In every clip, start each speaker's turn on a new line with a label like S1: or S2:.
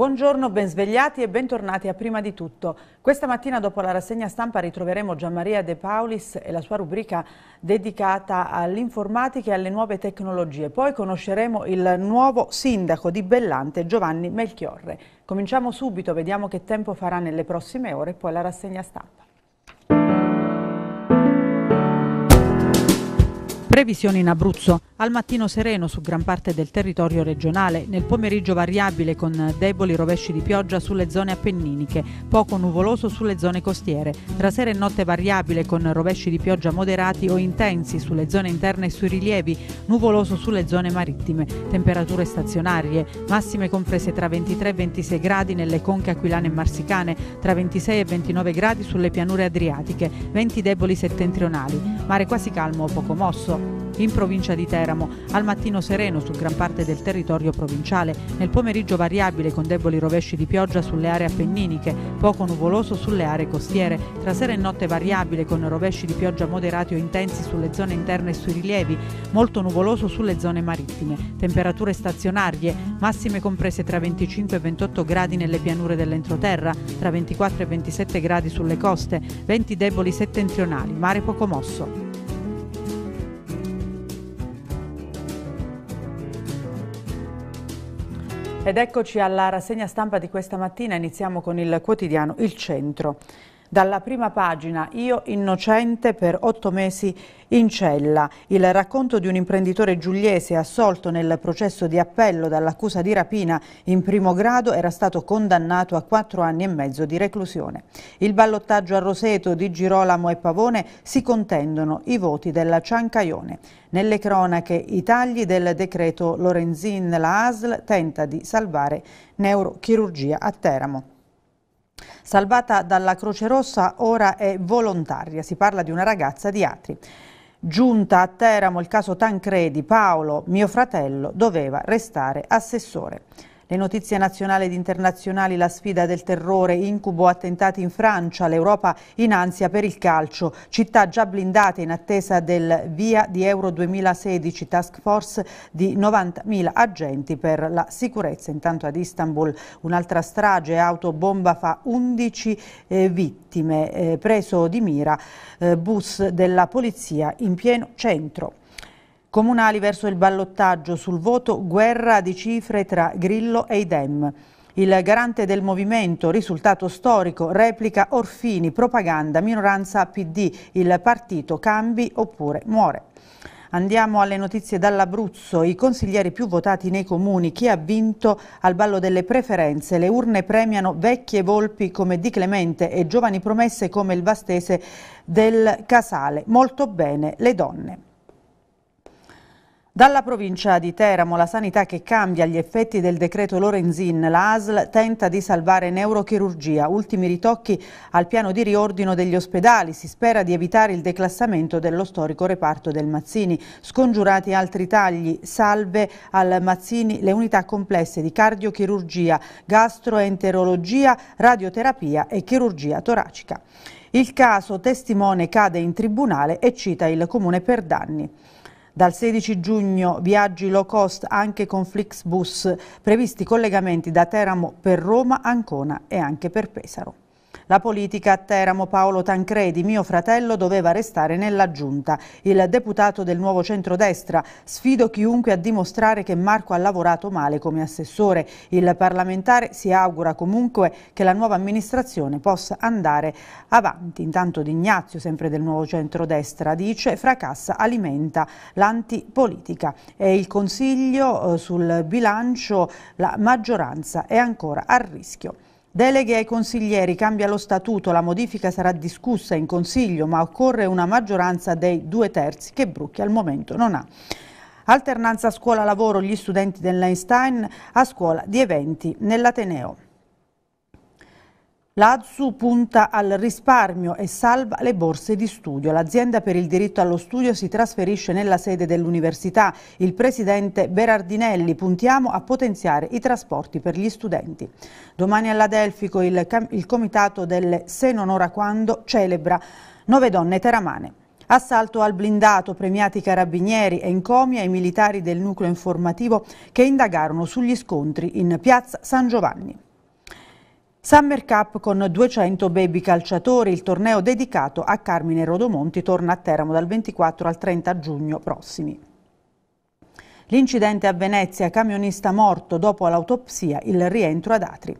S1: Buongiorno, ben svegliati e bentornati a Prima di Tutto. Questa mattina dopo la rassegna stampa ritroveremo Gianmaria De Paulis e la sua rubrica dedicata all'informatica e alle nuove tecnologie. Poi conosceremo il nuovo sindaco di Bellante, Giovanni Melchiorre. Cominciamo subito, vediamo che tempo farà nelle prossime ore poi la rassegna stampa. Previsioni in Abruzzo. Al mattino sereno su gran parte del territorio regionale, nel pomeriggio variabile con deboli rovesci di pioggia sulle zone appenniniche, poco nuvoloso sulle zone costiere. Tra sera e notte variabile con rovesci di pioggia moderati o intensi sulle zone interne e sui rilievi, nuvoloso sulle zone marittime. Temperature stazionarie, massime comprese tra 23 e 26 gradi nelle conche aquilane e marsicane, tra 26 e 29 gradi sulle pianure adriatiche, venti deboli settentrionali. Mare quasi calmo o poco mosso. In provincia di Teramo, al mattino sereno su gran parte del territorio provinciale, nel pomeriggio variabile con deboli rovesci di pioggia sulle aree appenniniche, poco nuvoloso sulle aree costiere, tra sera e notte variabile con rovesci di pioggia moderati o intensi sulle zone interne e sui rilievi, molto nuvoloso sulle zone marittime, temperature stazionarie, massime comprese tra 25 e 28 gradi nelle pianure dell'entroterra, tra 24 e 27 gradi sulle coste, venti deboli settentrionali, mare poco mosso. Ed eccoci alla rassegna stampa di questa mattina, iniziamo con il quotidiano Il Centro. Dalla prima pagina, io innocente per otto mesi in cella. Il racconto di un imprenditore giuliese assolto nel processo di appello dall'accusa di rapina in primo grado era stato condannato a quattro anni e mezzo di reclusione. Il ballottaggio a Roseto di Girolamo e Pavone si contendono i voti della Ciancaione. Nelle cronache i tagli del decreto Lorenzin, la ASL tenta di salvare neurochirurgia a Teramo. Salvata dalla Croce Rossa, ora è volontaria. Si parla di una ragazza di Atri. Giunta a Teramo il caso Tancredi, Paolo, mio fratello, doveva restare assessore. Le notizie nazionali ed internazionali, la sfida del terrore, incubo attentati in Francia, l'Europa in ansia per il calcio, città già blindate in attesa del via di Euro 2016, task force di 90.000 agenti per la sicurezza. Intanto ad Istanbul un'altra strage, autobomba fa 11 eh, vittime, eh, preso di mira eh, bus della polizia in pieno centro comunali verso il ballottaggio sul voto guerra di cifre tra Grillo e Idem. Il garante del movimento, risultato storico, replica Orfini, propaganda, minoranza PD, il partito cambi oppure muore. Andiamo alle notizie dall'Abruzzo, i consiglieri più votati nei comuni, chi ha vinto al ballo delle preferenze, le urne premiano vecchie volpi come Di Clemente e giovani promesse come il vastese del Casale, molto bene le donne. Dalla provincia di Teramo la sanità che cambia gli effetti del decreto Lorenzin, l'ASL tenta di salvare neurochirurgia, ultimi ritocchi al piano di riordino degli ospedali, si spera di evitare il declassamento dello storico reparto del Mazzini, scongiurati altri tagli, salve al Mazzini le unità complesse di cardiochirurgia, gastroenterologia, radioterapia e chirurgia toracica. Il caso testimone cade in tribunale e cita il comune per danni. Dal 16 giugno viaggi low cost anche con Flixbus, previsti collegamenti da Teramo per Roma, Ancona e anche per Pesaro. La politica a Teramo Paolo Tancredi, mio fratello, doveva restare nella giunta. Il deputato del nuovo centrodestra sfido chiunque a dimostrare che Marco ha lavorato male come assessore. Il parlamentare si augura comunque che la nuova amministrazione possa andare avanti. Intanto D'Ignazio, sempre del nuovo centrodestra, dice fracassa alimenta l'antipolitica. E il Consiglio eh, sul bilancio la maggioranza è ancora a rischio. Deleghe ai consiglieri, cambia lo statuto, la modifica sarà discussa in consiglio, ma occorre una maggioranza dei due terzi che Brucchi al momento non ha. Alternanza scuola-lavoro, gli studenti dell'Einstein a scuola di eventi nell'Ateneo. L'Azzu punta al risparmio e salva le borse di studio. L'azienda per il diritto allo studio si trasferisce nella sede dell'università. Il presidente Berardinelli puntiamo a potenziare i trasporti per gli studenti. Domani all'Adelfico il, il comitato delle Se non ora quando celebra nove donne teramane. Assalto al blindato, premiati i carabinieri e encomia i militari del nucleo informativo che indagarono sugli scontri in piazza San Giovanni. Summer Cup con 200 baby calciatori, il torneo dedicato a Carmine Rodomonti torna a Teramo dal 24 al 30 giugno prossimi. L'incidente a Venezia, camionista morto dopo l'autopsia, il rientro ad Atri.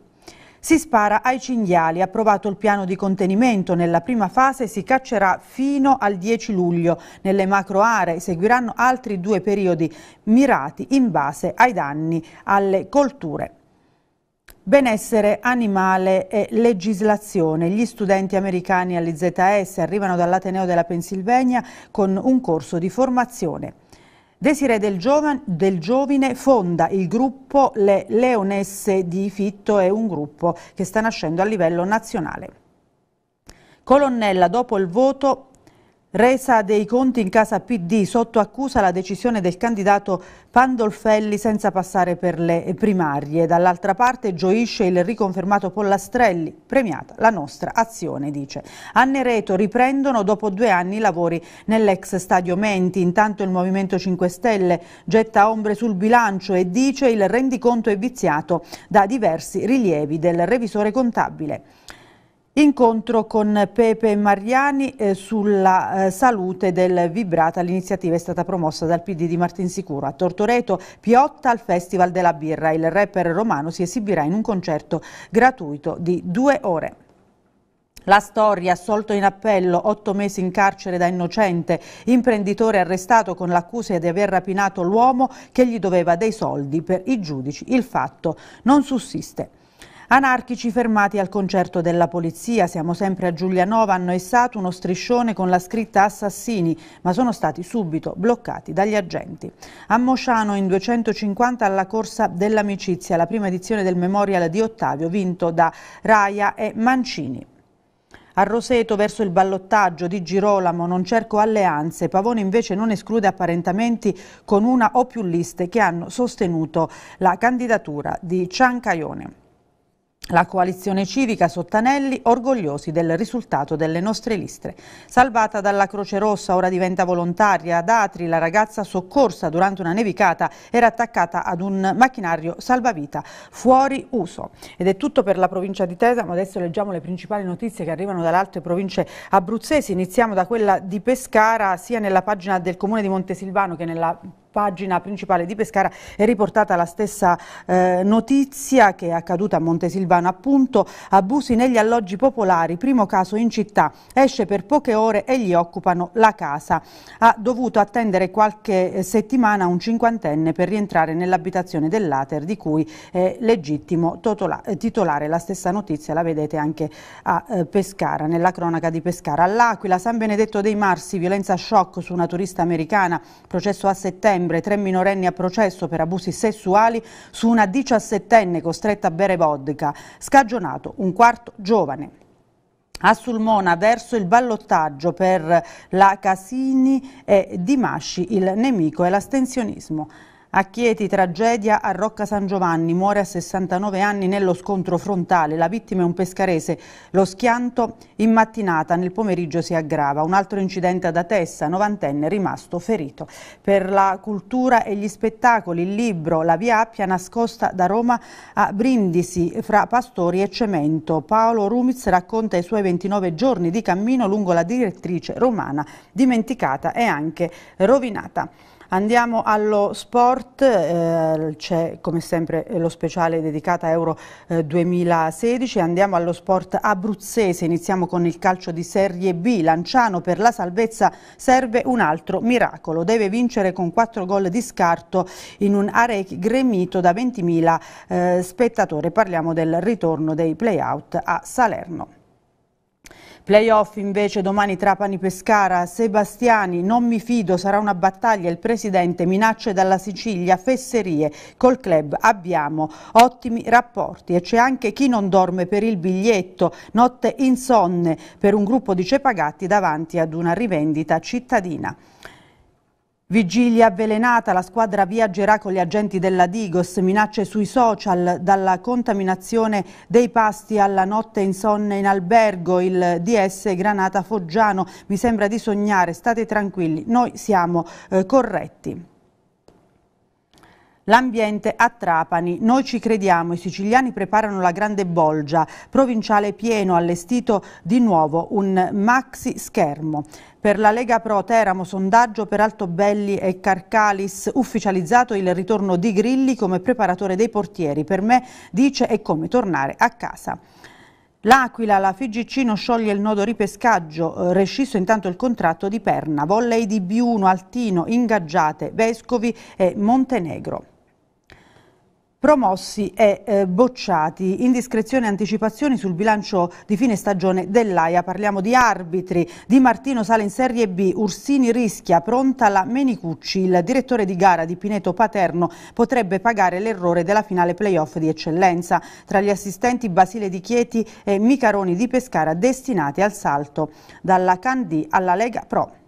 S1: Si spara ai cinghiali, approvato il piano di contenimento, nella prima fase si caccerà fino al 10 luglio, nelle macro aree seguiranno altri due periodi mirati in base ai danni alle colture. Benessere animale e legislazione. Gli studenti americani all'IZS arrivano dall'Ateneo della Pennsylvania con un corso di formazione. Desiree del, del, Giovine fonda il gruppo Le Leonesse di Fitto, è un gruppo che sta nascendo a livello nazionale. Colonnella, dopo il voto, Resa dei conti in casa PD sotto accusa la decisione del candidato Pandolfelli senza passare per le primarie. Dall'altra parte gioisce il riconfermato Pollastrelli, premiata la nostra azione, dice. Anne Reto riprendono dopo due anni i lavori nell'ex stadio Menti. Intanto il Movimento 5 Stelle getta ombre sul bilancio e dice il rendiconto è viziato da diversi rilievi del revisore contabile. Incontro con Pepe Mariani eh, sulla eh, salute del Vibrata. L'iniziativa è stata promossa dal PD di Martinsicuro A Tortoreto, Piotta al Festival della Birra. Il rapper romano si esibirà in un concerto gratuito di due ore. La storia, assolto in appello, otto mesi in carcere da innocente, imprenditore arrestato con l'accusa di aver rapinato l'uomo che gli doveva dei soldi per i giudici. Il fatto non sussiste. Anarchici fermati al concerto della polizia, siamo sempre a Giulianova, hanno essato uno striscione con la scritta assassini, ma sono stati subito bloccati dagli agenti. A Mosciano in 250 alla corsa dell'amicizia, la prima edizione del Memorial di Ottavio, vinto da Raia e Mancini. A Roseto verso il ballottaggio di Girolamo non cerco alleanze, Pavone invece non esclude apparentamenti con una o più liste che hanno sostenuto la candidatura di Ciancaione. La coalizione civica Sottanelli, orgogliosi del risultato delle nostre liste. Salvata dalla Croce Rossa, ora diventa volontaria. Ad Atri, la ragazza soccorsa durante una nevicata era attaccata ad un macchinario salvavita fuori uso. Ed è tutto per la provincia di Tesamo. Adesso leggiamo le principali notizie che arrivano dalle altre province abruzzesi. Iniziamo da quella di Pescara, sia nella pagina del comune di Montesilvano che nella pagina principale di Pescara è riportata la stessa eh, notizia che è accaduta a Montesilvano appunto, abusi negli alloggi popolari, primo caso in città, esce per poche ore e gli occupano la casa. Ha dovuto attendere qualche eh, settimana un cinquantenne per rientrare nell'abitazione dell'Ater di cui è legittimo eh, titolare. La stessa notizia la vedete anche a eh, Pescara, nella cronaca di Pescara. All'Aquila, San Benedetto dei Marsi, violenza shock su una turista americana, processo a settembre settembre tre minorenni a processo per abusi sessuali su una diciassettenne costretta a bere vodka, scagionato un quarto giovane. A Sulmona verso il ballottaggio per la Casini e Dimasci il nemico e l'astensionismo. A Chieti tragedia a Rocca San Giovanni, muore a 69 anni nello scontro frontale, la vittima è un pescarese, lo schianto in mattinata, nel pomeriggio si aggrava, un altro incidente ad Atessa, novantenne rimasto ferito. Per la cultura e gli spettacoli, il libro La via Appia nascosta da Roma a Brindisi, fra pastori e cemento, Paolo Rumiz racconta i suoi 29 giorni di cammino lungo la direttrice romana, dimenticata e anche rovinata. Andiamo allo sport, eh, c'è come sempre lo speciale dedicato a Euro eh, 2016, andiamo allo sport abruzzese, iniziamo con il calcio di Serie B, Lanciano per la salvezza serve un altro miracolo, deve vincere con 4 gol di scarto in un Arec gremito da 20.000 eh, spettatori, parliamo del ritorno dei playout a Salerno. Playoff invece domani Trapani-Pescara, Sebastiani, non mi fido, sarà una battaglia, il presidente minacce dalla Sicilia, fesserie, col club abbiamo ottimi rapporti e c'è anche chi non dorme per il biglietto, notte insonne per un gruppo di cepagatti davanti ad una rivendita cittadina. Vigilia avvelenata, la squadra viaggerà con gli agenti della Digos, minacce sui social, dalla contaminazione dei pasti alla notte insonne in albergo, il DS Granata Foggiano, mi sembra di sognare, state tranquilli, noi siamo eh, corretti. L'ambiente a Trapani. Noi ci crediamo, i siciliani preparano la grande bolgia. Provinciale pieno, allestito di nuovo un maxi schermo. Per la Lega Pro Teramo sondaggio per Altobelli e Carcalis ufficializzato il ritorno di Grilli come preparatore dei portieri. Per me dice è come tornare a casa. L'Aquila, la Figiccino scioglie il nodo ripescaggio, eh, rescisso intanto il contratto di Perna, volley di B1, Altino, Ingaggiate, Vescovi e Montenegro promossi e eh, bocciati. Indiscrezioni e anticipazioni sul bilancio di fine stagione dell'AIA. Parliamo di arbitri. Di Martino sale in Serie B, Ursini rischia, pronta la Menicucci. Il direttore di gara di Pineto Paterno potrebbe pagare l'errore della finale playoff di eccellenza. Tra gli assistenti Basile Di Chieti e Micaroni di Pescara destinati al salto dalla Candì alla Lega Pro.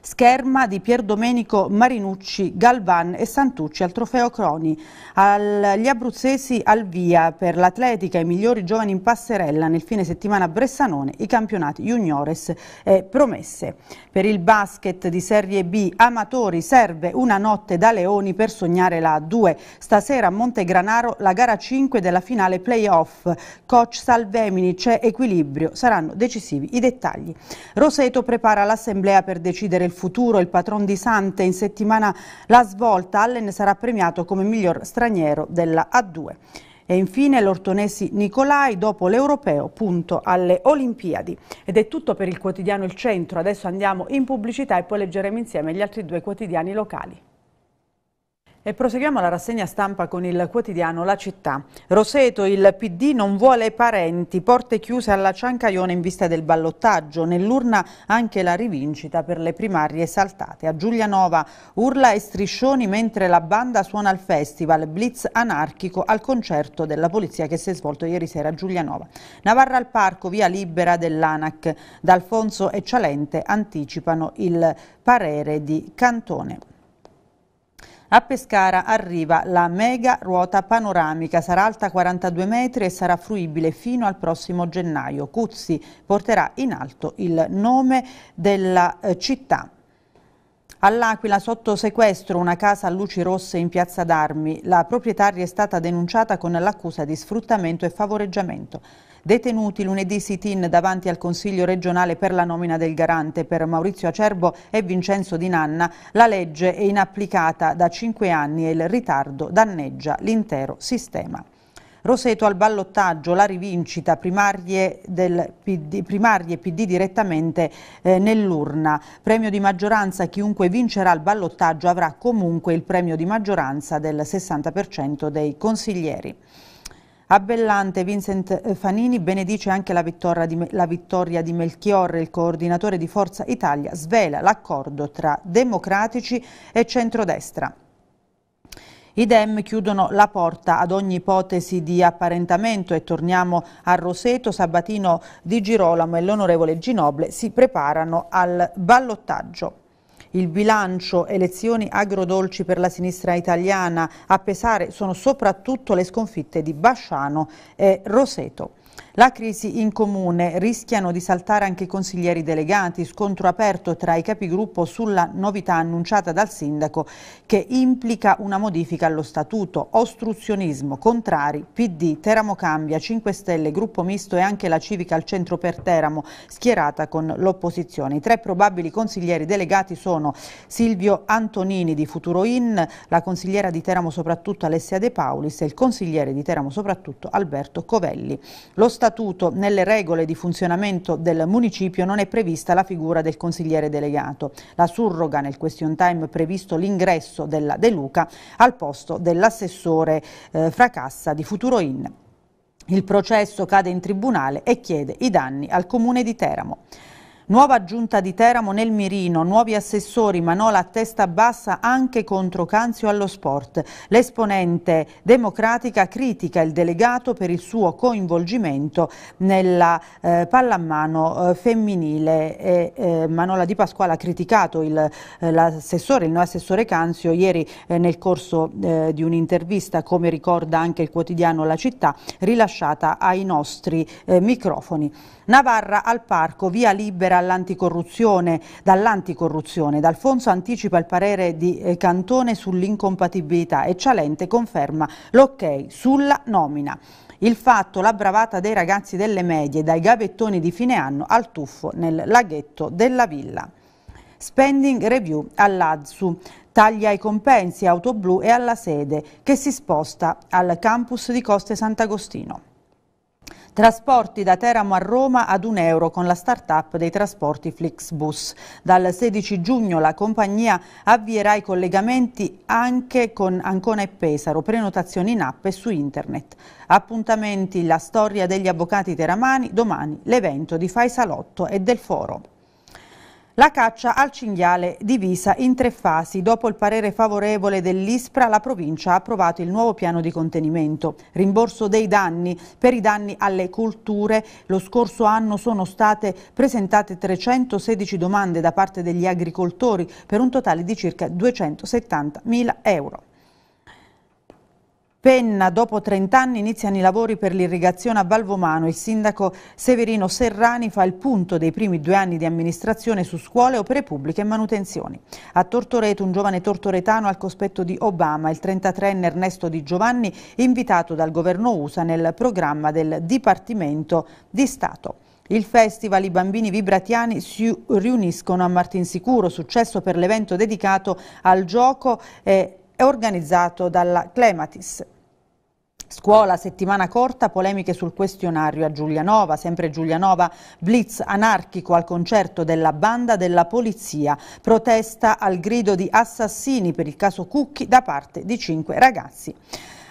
S1: Scherma di Pier Domenico Marinucci, Galvan e Santucci al trofeo Croni. Agli abruzzesi al via per l'atletica e i migliori giovani in passerella nel fine settimana a Bressanone, i campionati juniores e promesse. Per il basket di Serie B amatori serve una notte da leoni per sognare la 2 Stasera a Montegranaro la gara 5 della finale playoff. Coach Salvemini c'è equilibrio, saranno decisivi i dettagli. Roseto prepara l'assemblea per decidere vedere il futuro, il patron di Sante in settimana la svolta, Allen sarà premiato come miglior straniero della A2. E infine l'ortonesi Nicolai dopo l'europeo punto alle Olimpiadi. Ed è tutto per il quotidiano Il Centro, adesso andiamo in pubblicità e poi leggeremo insieme gli altri due quotidiani locali. E proseguiamo la rassegna stampa con il quotidiano La Città. Roseto, il PD non vuole parenti, porte chiuse alla Ciancaione in vista del ballottaggio, nell'urna anche la rivincita per le primarie saltate. A Giulianova urla e striscioni mentre la banda suona al festival, blitz anarchico al concerto della polizia che si è svolto ieri sera a Giulianova. Navarra al parco, via libera dell'ANAC, D'Alfonso e Cialente anticipano il parere di Cantone. A Pescara arriva la mega ruota panoramica, sarà alta 42 metri e sarà fruibile fino al prossimo gennaio. Cuzzi porterà in alto il nome della eh, città. All'Aquila sotto sequestro una casa a luci rosse in piazza d'Armi. La proprietaria è stata denunciata con l'accusa di sfruttamento e favoreggiamento. Detenuti lunedì sit-in davanti al Consiglio regionale per la nomina del garante per Maurizio Acerbo e Vincenzo Di Nanna, la legge è inapplicata da cinque anni e il ritardo danneggia l'intero sistema. Roseto al ballottaggio, la rivincita, primarie, PD, primarie PD direttamente eh, nell'urna. Premio di maggioranza, chiunque vincerà il ballottaggio avrà comunque il premio di maggioranza del 60% dei consiglieri. Abbellante Vincent Fanini benedice anche la vittoria, di, la vittoria di Melchiorre, il coordinatore di Forza Italia, svela l'accordo tra democratici e centrodestra. I Dem chiudono la porta ad ogni ipotesi di apparentamento e torniamo a Roseto, Sabatino Di Girolamo e l'onorevole Ginoble si preparano al ballottaggio il bilancio elezioni agrodolci per la sinistra italiana. A pesare sono soprattutto le sconfitte di Basciano e Roseto. La crisi in comune rischiano di saltare anche i consiglieri delegati, scontro aperto tra i capigruppo sulla novità annunciata dal sindaco che implica una modifica allo statuto, ostruzionismo, contrari, PD, Teramo Cambia, 5 Stelle, gruppo misto e anche la civica al centro per Teramo, schierata con l'opposizione. I tre probabili consiglieri delegati sono Silvio Antonini di Futuroin, la consigliera di Teramo soprattutto Alessia De Paulis e il consigliere di Teramo soprattutto Alberto Covelli. Lo statuto, nelle regole di funzionamento del municipio, non è prevista la figura del consigliere delegato. La surroga nel question time previsto l'ingresso della De Luca al posto dell'assessore eh, Fracassa di Futuro In. Il processo cade in tribunale e chiede i danni al comune di Teramo. Nuova giunta di Teramo nel mirino, nuovi assessori, Manola a testa bassa anche contro Canzio allo sport. L'esponente democratica critica il delegato per il suo coinvolgimento nella eh, pallamano eh, femminile. E, eh, Manola Di Pasquale ha criticato eh, l'assessore, il, il assessore Canzio ieri eh, nel corso eh, di un'intervista, come ricorda anche il quotidiano La Città, rilasciata ai nostri microfoni. Navarra al parco, via libera Camera all'anticorruzione, dall'anticorruzione. D'Alfonso anticipa il parere di eh, Cantone sull'incompatibilità e Cialente conferma l'ok sulla nomina. Il fatto, la bravata dei ragazzi delle medie, dai gavettoni di fine anno al tuffo nel laghetto della villa. Spending review all'Azzu. Taglia i compensi, auto blu e alla sede, che si sposta al campus di Coste Sant'Agostino. Trasporti da Teramo a Roma ad un euro con la start-up dei trasporti Flixbus. Dal 16 giugno la compagnia avvierà i collegamenti anche con Ancona e Pesaro, prenotazioni in app e su internet. Appuntamenti la storia degli avvocati teramani, domani l'evento di Faisalotto e del Foro. La caccia al cinghiale divisa in tre fasi. Dopo il parere favorevole dell'ISPRA, la provincia ha approvato il nuovo piano di contenimento. Rimborso dei danni. Per i danni alle colture, lo scorso anno sono state presentate 316 domande da parte degli agricoltori per un totale di circa 270 mila euro. Penna, dopo 30 anni iniziano i lavori per l'irrigazione a Valvomano. Il sindaco Severino Serrani fa il punto dei primi due anni di amministrazione su scuole, opere pubbliche e manutenzioni. A Tortoreto un giovane tortoretano al cospetto di Obama, il 33enne Ernesto Di Giovanni, invitato dal governo USA nel programma del Dipartimento di Stato. Il festival I bambini vibratiani si riuniscono a Martinsicuro, successo per l'evento dedicato al gioco e eh, organizzato dalla Clematis. Scuola, settimana corta, polemiche sul questionario a Giulianova, sempre Giulianova, blitz anarchico al concerto della banda della polizia, protesta al grido di assassini per il caso Cucchi da parte di cinque ragazzi.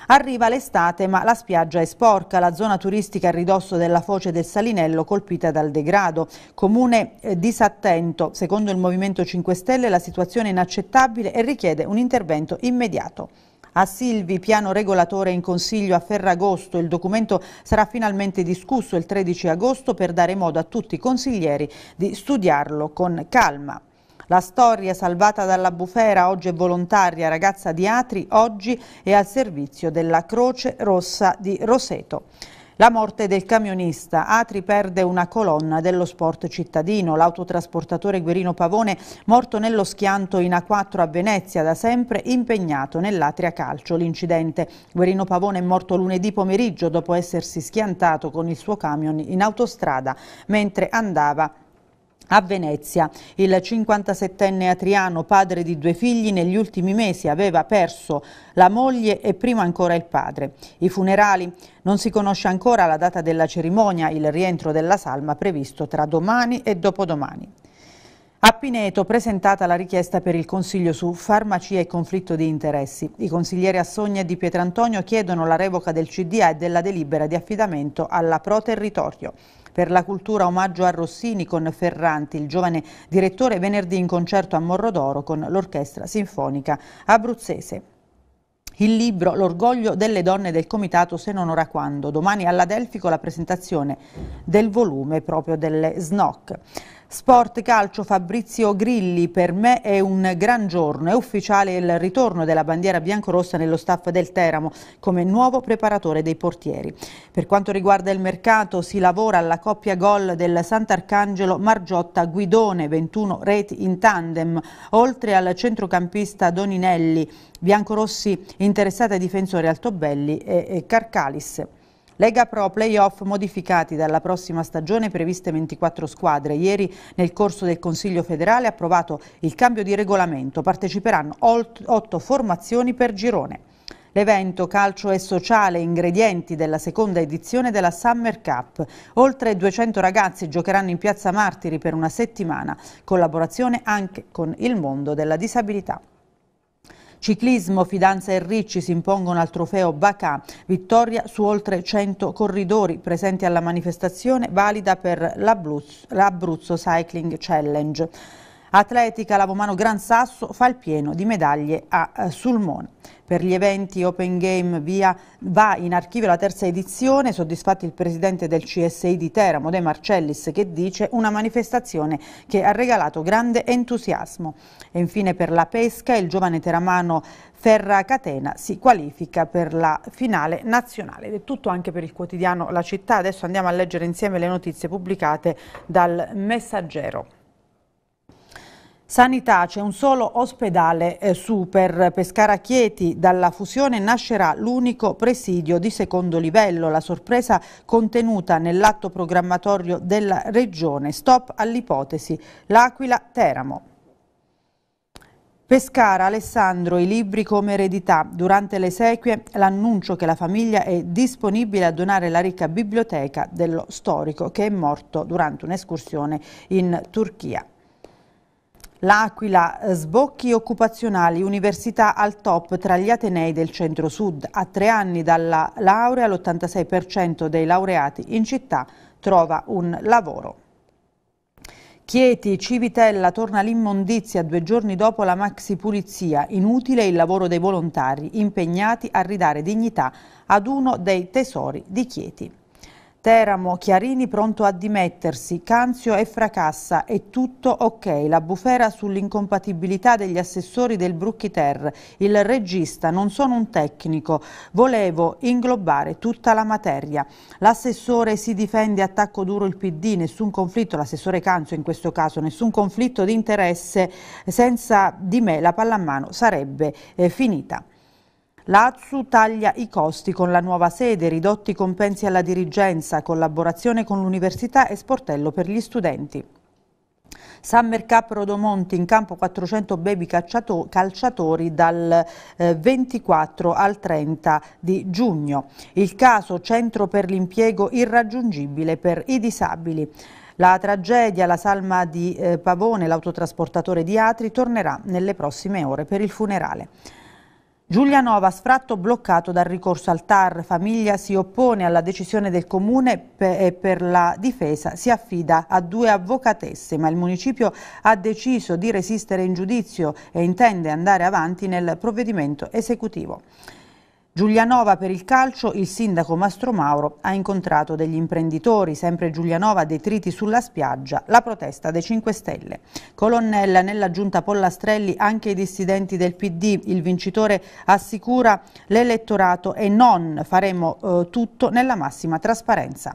S1: Arriva l'estate ma la spiaggia è sporca, la zona turistica a ridosso della foce del Salinello colpita dal degrado. Comune eh, disattento, secondo il Movimento 5 Stelle la situazione è inaccettabile e richiede un intervento immediato. A Silvi, piano regolatore in Consiglio a Ferragosto, il documento sarà finalmente discusso il 13 agosto per dare modo a tutti i consiglieri di studiarlo con calma. La storia salvata dalla bufera, oggi è volontaria, ragazza di Atri, oggi è al servizio della Croce Rossa di Roseto. La morte del camionista. Atri perde una colonna dello sport cittadino. L'autotrasportatore Guerino Pavone, morto nello schianto in A4 a Venezia, da sempre impegnato nell'Atria Calcio. L'incidente. Guerino Pavone è morto lunedì pomeriggio dopo essersi schiantato con il suo camion in autostrada mentre andava a Venezia. Il 57enne Atriano, padre di due figli, negli ultimi mesi aveva perso la moglie e prima ancora il padre. I funerali non si conosce ancora la data della cerimonia, il rientro della salma previsto tra domani e dopodomani. A Pineto presentata la richiesta per il Consiglio su farmacia e conflitto di interessi. I consiglieri Assogna e di Pietrantonio chiedono la revoca del CDA e della delibera di affidamento alla Pro Territorio per la cultura omaggio a Rossini con Ferranti, il giovane direttore, venerdì in concerto a Morrodoro con l'Orchestra Sinfonica Abruzzese. Il libro L'orgoglio delle donne del comitato se non ora quando. Domani alla Delfico la presentazione del volume proprio delle SNOC. Sport Calcio Fabrizio Grilli, per me è un gran giorno, è ufficiale il ritorno della bandiera biancorossa nello staff del Teramo come nuovo preparatore dei portieri. Per quanto riguarda il mercato si lavora alla coppia gol del Sant'Arcangelo Margiotta-Guidone, 21 reti in tandem, oltre al centrocampista Doninelli, biancorossi interessata ai difensori Altobelli e Carcalis. Lega Pro playoff modificati dalla prossima stagione previste 24 squadre. Ieri nel corso del Consiglio federale ha approvato il cambio di regolamento. Parteciperanno 8 formazioni per girone. L'evento calcio e sociale ingredienti della seconda edizione della Summer Cup. Oltre 200 ragazzi giocheranno in Piazza Martiri per una settimana, collaborazione anche con il mondo della disabilità. Ciclismo, Fidanza e Ricci si impongono al trofeo Bacà, vittoria su oltre 100 corridori presenti alla manifestazione valida per l'Abruzzo Cycling Challenge. Atletica Lavomano Gran Sasso fa il pieno di medaglie a eh, Sulmona per gli eventi Open Game via va in archivio la terza edizione, soddisfatti il presidente del CSI di Teramo, De Marcellis, che dice una manifestazione che ha regalato grande entusiasmo. E infine per la pesca il giovane teramano Ferra Catena si qualifica per la finale nazionale. Ed è tutto anche per il quotidiano La Città. Adesso andiamo a leggere insieme le notizie pubblicate dal Messaggero. Sanità, c'è un solo ospedale eh, super. Pescara Chieti, dalla fusione nascerà l'unico presidio di secondo livello. La sorpresa contenuta nell'atto programmatorio della Regione. Stop all'ipotesi. L'Aquila Teramo. Pescara, Alessandro, i libri come eredità. Durante le sequie l'annuncio che la famiglia è disponibile a donare la ricca biblioteca dello storico che è morto durante un'escursione in Turchia. L'Aquila, eh, sbocchi occupazionali, università al top tra gli Atenei del centro-sud. A tre anni dalla laurea l'86% dei laureati in città trova un lavoro. Chieti, Civitella, torna l'immondizia due giorni dopo la maxi pulizia. Inutile il lavoro dei volontari impegnati a ridare dignità ad uno dei tesori di Chieti. Teramo, Chiarini pronto a dimettersi, Canzio e Fracassa, è tutto ok, la bufera sull'incompatibilità degli assessori del Brucchi Ter, il regista, non sono un tecnico, volevo inglobare tutta la materia. L'assessore si difende, attacco duro il PD, nessun conflitto, l'assessore Canzio in questo caso, nessun conflitto di interesse, senza di me la pallamano sarebbe eh, finita. L'Azzu taglia i costi con la nuova sede, ridotti compensi alla dirigenza, collaborazione con l'università e sportello per gli studenti. Summer Cup Rodomonti in campo 400 baby calciatori dal 24 eh, al 30 di giugno. Il caso centro per l'impiego irraggiungibile per i disabili. La tragedia, la salma di eh, Pavone, l'autotrasportatore di Atri, tornerà nelle prossime ore per il funerale. Giulianova, sfratto bloccato dal ricorso al TAR, famiglia si oppone alla decisione del comune e per la difesa si affida a due avvocatesse, ma il municipio ha deciso di resistere in giudizio e intende andare avanti nel provvedimento esecutivo. Giulianova per il calcio, il sindaco Mastro Mauro ha incontrato degli imprenditori, sempre Giulianova detriti sulla spiaggia, la protesta dei 5 Stelle. Colonnella nella giunta Pollastrelli anche i dissidenti del PD, il vincitore assicura l'elettorato e non faremo eh, tutto nella massima trasparenza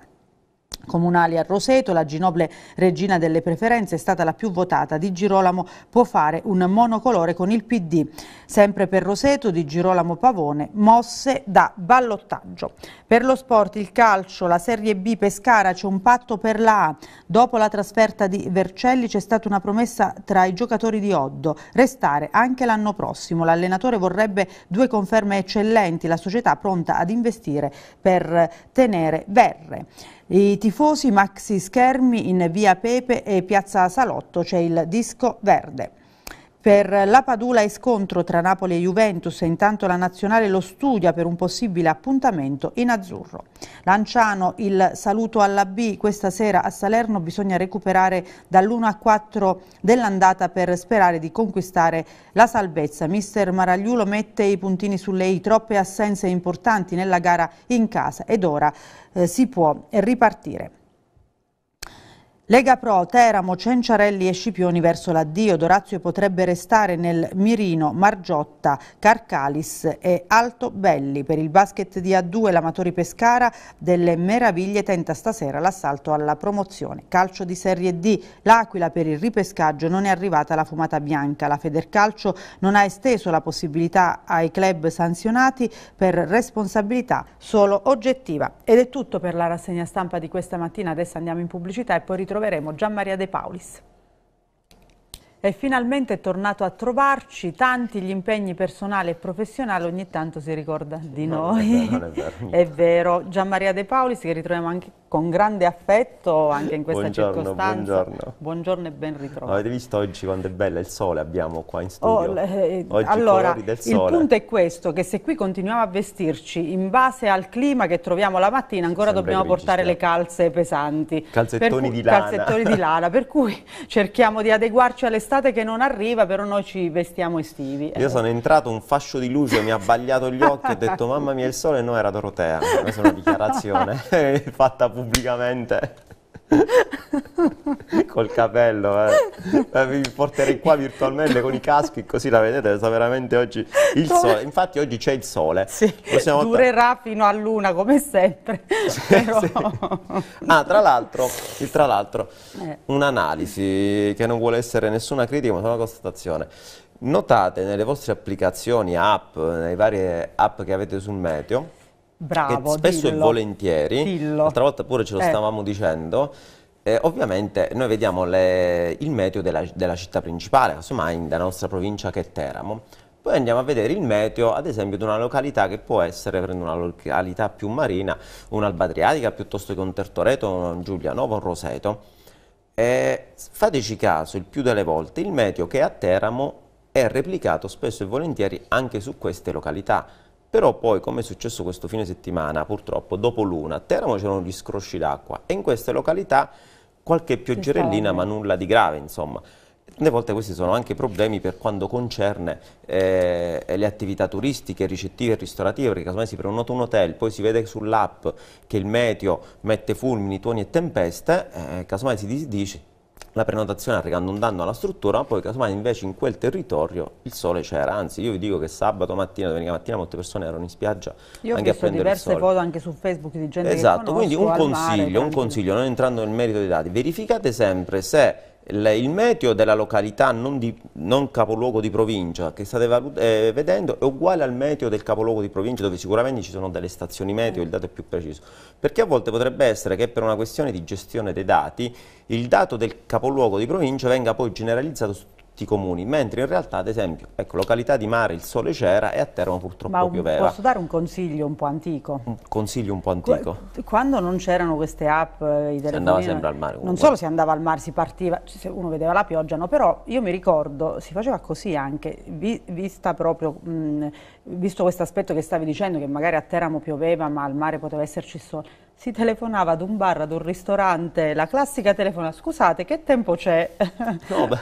S1: comunali a Roseto, la Ginoble regina delle preferenze è stata la più votata. Di Girolamo può fare un monocolore con il PD. Sempre per Roseto, Di Girolamo Pavone, mosse da ballottaggio. Per lo sport, il calcio, la Serie B Pescara c'è un patto per la A. Dopo la trasferta di Vercelli c'è stata una promessa tra i giocatori di Oddo, restare anche l'anno prossimo. L'allenatore vorrebbe due conferme eccellenti, la società pronta ad investire per tenere Verre. I tifosi maxi schermi in via Pepe e piazza Salotto c'è il disco verde. Per la Padula è scontro tra Napoli e Juventus, intanto la nazionale lo studia per un possibile appuntamento in azzurro. Lanciano il saluto alla B, questa sera a Salerno bisogna recuperare dall'1 a 4 dell'andata per sperare di conquistare la salvezza. Mister Maragliulo mette i puntini sulle I, troppe assenze importanti nella gara in casa ed ora eh, si può ripartire. Lega Pro, Teramo, Cenciarelli e Scipioni verso l'addio. Dorazio potrebbe restare nel Mirino, Margiotta, Carcalis e Alto Belli. Per il basket di A2 l'Amatori Pescara delle Meraviglie tenta stasera l'assalto alla promozione. Calcio di Serie D, l'Aquila per il ripescaggio non è arrivata la fumata bianca. La Federcalcio non ha esteso la possibilità ai club sanzionati per responsabilità solo oggettiva. Ed è tutto per la rassegna stampa di questa mattina. Adesso andiamo in pubblicità e poi ritroviamo troveremo Gian Maria De Paulis. È finalmente tornato a trovarci, tanti gli impegni personali e professionali, ogni tanto si ricorda di no, noi. È vero, è vero. è vero. Gian Maria De Paulis che ritroviamo anche con grande affetto anche in questa buongiorno, circostanza. Buongiorno. buongiorno e ben ritrovato. Avete
S2: visto oggi quanto è bello il sole abbiamo qua in oh, studio? Oh, eh, oggi allora, del sole. il punto
S1: è questo, che se qui continuiamo a vestirci in base al clima che troviamo la mattina, ancora Sempre dobbiamo portare le calze pesanti. Calzettoni cui, di lana. Calzettoni di lana, per cui cerchiamo di adeguarci alle l'estate che non arriva, però noi ci vestiamo estivi. Io eh. sono
S2: entrato, un fascio di luce mi ha abbagliato gli occhi, e ho detto mamma mia il sole, no era Dorotea, questa è una dichiarazione fatta pubblicamente. Col capello, eh. eh. Vi porterei qua virtualmente con i caschi, così la vedete, sta veramente oggi il sole. Infatti oggi c'è il sole. Sì, Possiamo
S1: durerà fino a luna, come sempre. Sì, sì. Ah, tra
S2: l'altro, eh. un'analisi che non vuole essere nessuna critica, ma solo una constatazione. Notate nelle vostre applicazioni, app, nelle varie app che avete sul meteo,
S1: Bravo, che spesso dillo. e
S2: volentieri, l'altra volta pure ce lo eh. stavamo dicendo, eh, ovviamente noi vediamo le, il meteo della, della città principale, casomai della nostra provincia che è Teramo, poi andiamo a vedere il meteo, ad esempio, di una località che può essere, prendo una località più marina, un'Alba Adriatica, piuttosto che un Tertoreto, un Giulianovo, un Roseto. E fateci caso, il più delle volte, il meteo che è a Teramo è replicato spesso e volentieri anche su queste località. Però poi, come è successo questo fine settimana, purtroppo, dopo l'una, a Teramo c'erano gli scrosci d'acqua e in queste località qualche pioggerellina, ma nulla di grave, insomma. Tante volte questi sono anche problemi per quanto concerne eh, le attività turistiche, ricettive e ristorative, perché casomai si prenota un hotel, poi si vede sull'app che il meteo mette fulmini, tuoni e tempeste, eh, casomai si dice la prenotazione arrecando un danno alla struttura, ma poi casomai invece in quel territorio il sole c'era, anzi io vi dico che sabato mattina, domenica mattina molte persone erano in spiaggia
S1: io anche a prendere il sole. Io ho diverse foto anche su Facebook di gente esatto, che conosco, quindi un consiglio, mare, un
S2: consiglio, non entrando nel merito dei dati, verificate sempre se il meteo della località non, di, non, capoluogo di provincia che state eh, vedendo è uguale al meteo del capoluogo di provincia dove sicuramente ci sono delle stazioni meteo, il dato è più preciso, perché a volte potrebbe essere che per una questione di gestione dei dati il dato del capoluogo di provincia venga poi generalizzato su tutti i comuni, mentre in realtà, ad esempio, ecco, località di mare il sole c'era e a Teramo purtroppo Ma un, pioveva. posso
S1: dare un consiglio un po' antico? Un
S2: consiglio un po' antico.
S1: Quando non c'erano queste app, eh, i telefonini... Si andava sempre al mare. Comunque. Non solo si andava al mare, si partiva, cioè, uno vedeva la pioggia, no, però io mi ricordo, si faceva così anche, vi, vista proprio, mh, visto questo aspetto che stavi dicendo, che magari a Teramo pioveva ma al mare poteva esserci solo si telefonava ad un bar, ad un ristorante, la classica telefona, scusate che tempo c'è? no,
S2: ma,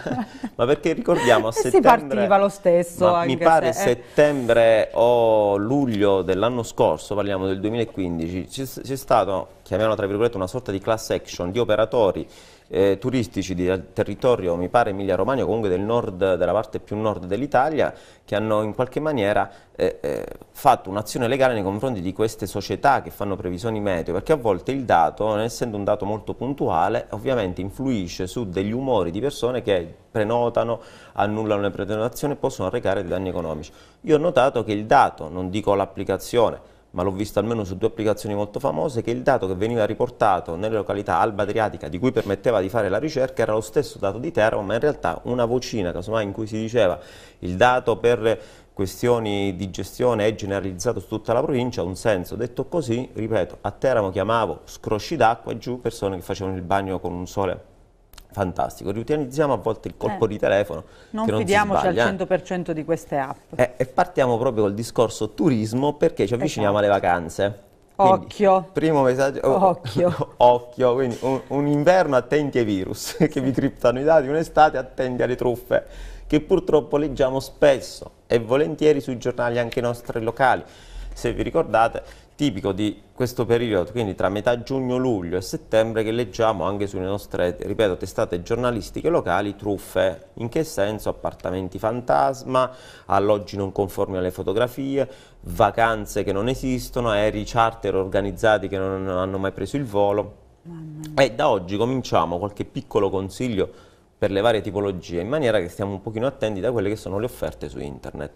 S2: ma, perché ricordiamo a settembre... si partiva
S1: lo stesso Mi pare se, eh.
S2: settembre o luglio dell'anno scorso, parliamo del 2015, c'è stato, chiamiamolo tra virgolette, una sorta di class action di operatori eh, turistici del territorio, mi pare Emilia-Romagna, comunque del nord, della parte più nord dell'Italia, che hanno in qualche maniera eh, eh, fatto un'azione legale nei confronti di queste società che fanno previsioni meteo, perché a volte il dato, non essendo un dato molto puntuale, ovviamente influisce su degli umori di persone che prenotano, annullano le prenotazioni e possono arrecare dei danni economici. Io ho notato che il dato, non dico l'applicazione, ma l'ho visto almeno su due applicazioni molto famose, che il dato che veniva riportato nelle località Alba Adriatica di cui permetteva di fare la ricerca era lo stesso dato di Teramo, ma in realtà una vocina, casomai in cui si diceva il dato per questioni di gestione è generalizzato su tutta la provincia, ha un senso detto così, ripeto, a Teramo chiamavo scrosci d'acqua e giù persone che facevano il bagno con un sole fantastico. Riutilizziamo a volte il colpo eh, di telefono. Non, non fidiamoci al
S1: 100% eh. di queste app.
S2: Eh, e partiamo proprio col discorso turismo perché ci avviciniamo esatto. alle vacanze. Quindi, occhio. Primo messaggio. Oh, occhio. occhio, quindi un, un, inverno attenti ai virus che sì. vi criptano i dati, un'estate attenti alle truffe che purtroppo leggiamo spesso e volentieri sui giornali anche nostri locali. Se vi ricordate tipico di questo periodo, quindi tra metà giugno, luglio e settembre, che leggiamo anche sulle nostre, ripeto, testate giornalistiche locali, truffe. In che senso? Appartamenti fantasma, alloggi non conformi alle fotografie, vacanze che non esistono, aerei charter organizzati che non hanno mai preso il volo. E da oggi cominciamo qualche piccolo consiglio per le varie tipologie, in maniera che stiamo un pochino attenti da quelle che sono le offerte su internet.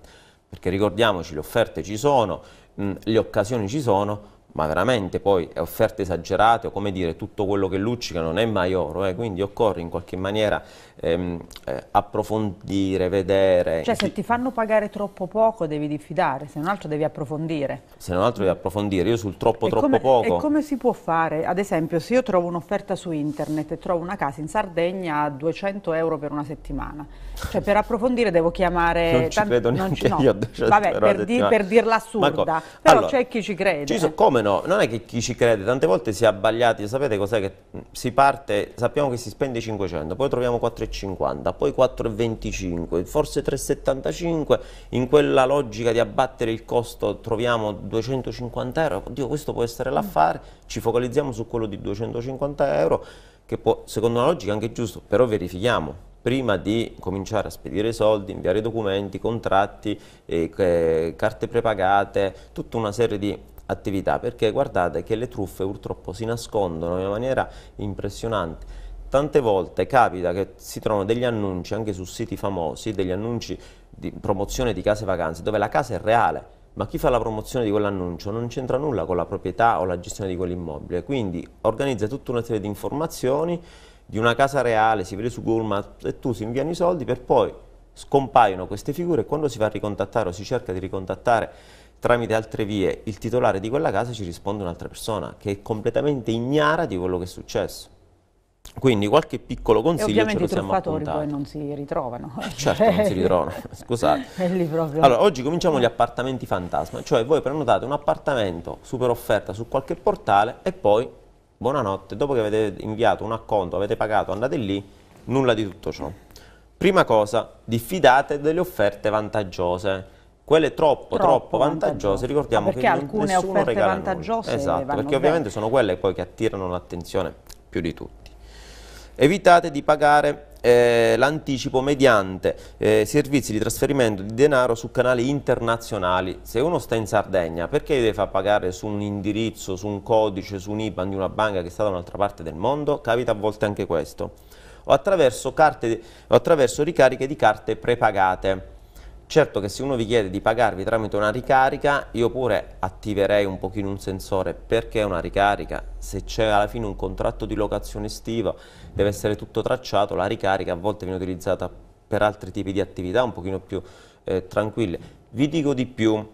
S2: Perché ricordiamoci, le offerte ci sono, mh, le occasioni ci sono, ma veramente poi offerte esagerate o come dire tutto quello che luccica non è mai oro, eh, quindi occorre in qualche maniera ehm, eh, approfondire, vedere. Cioè se
S1: ti fanno pagare troppo poco devi diffidare, se non altro devi approfondire.
S2: Se non altro devi approfondire, io sul troppo e troppo come, poco. E come
S1: si può fare? Ad esempio se io trovo un'offerta su internet e trovo una casa in Sardegna a 200 euro per una settimana, cioè per approfondire devo chiamare... Non ci tanti, credo neanche non ci, no. io a 200 Vabbè, per, di, per dirla assurda, però allora, c'è chi ci crede. Ci so,
S2: come fenomeno non è che chi ci crede, tante volte si è abbagliati, sapete cos'è che mm, si parte, sappiamo che si spende 500, poi troviamo 4,50, poi 4,25, forse 3,75, in quella logica di abbattere il costo troviamo 250 euro, oddio questo può essere l'affare, ci focalizziamo su quello di 250 euro, che può, secondo la logica anche giusto, però verifichiamo, prima di cominciare a spedire soldi, inviare documenti, contratti, eh, eh, carte prepagate, tutta una serie di attività, perché guardate che le truffe purtroppo si nascondono in una maniera impressionante. Tante volte capita che si trovano degli annunci anche su siti famosi, degli annunci di promozione di case vacanze, dove la casa è reale, ma chi fa la promozione di quell'annuncio non c'entra nulla con la proprietà o la gestione di quell'immobile, quindi organizza tutta una serie di informazioni di una casa reale, si vede su Google Maps e tu si inviano i soldi per poi scompaiono queste figure e quando si va a ricontattare o si cerca di ricontattare tramite altre vie il titolare di quella casa ci risponde un'altra persona che è completamente ignara di quello che è successo. Quindi qualche piccolo consiglio ce lo siamo appuntati. ovviamente i truffatori
S1: poi non si ritrovano. Eh, certo, non si ritrovano, scusate. Allora,
S2: oggi cominciamo gli appartamenti fantasma, cioè voi prenotate un appartamento super offerta su qualche portale e poi, buonanotte, dopo che avete inviato un acconto, avete pagato, andate lì, nulla di tutto ciò. Prima cosa, diffidate delle offerte vantaggiose quelle troppo, troppo, troppo vantaggiose, ricordiamo perché che alcune nessuno offerte regala vantaggiose nulla. Esatto, perché ovviamente bene. sono quelle poi che attirano l'attenzione più di tutti. Evitate di pagare eh, l'anticipo mediante eh, servizi di trasferimento di denaro su canali internazionali. Se uno sta in Sardegna, perché deve far pagare su un indirizzo, su un codice, su un IBAN di una banca che sta da un'altra parte del mondo? Capita a volte anche questo. O attraverso, carte, o attraverso ricariche di carte prepagate. Certo che se uno vi chiede di pagarvi tramite una ricarica, io pure attiverei un pochino un sensore, perché una ricarica, se c'è alla fine un contratto di locazione estiva, deve essere tutto tracciato, la ricarica a volte viene utilizzata per altri tipi di attività un pochino più eh, tranquille. Vi dico di più,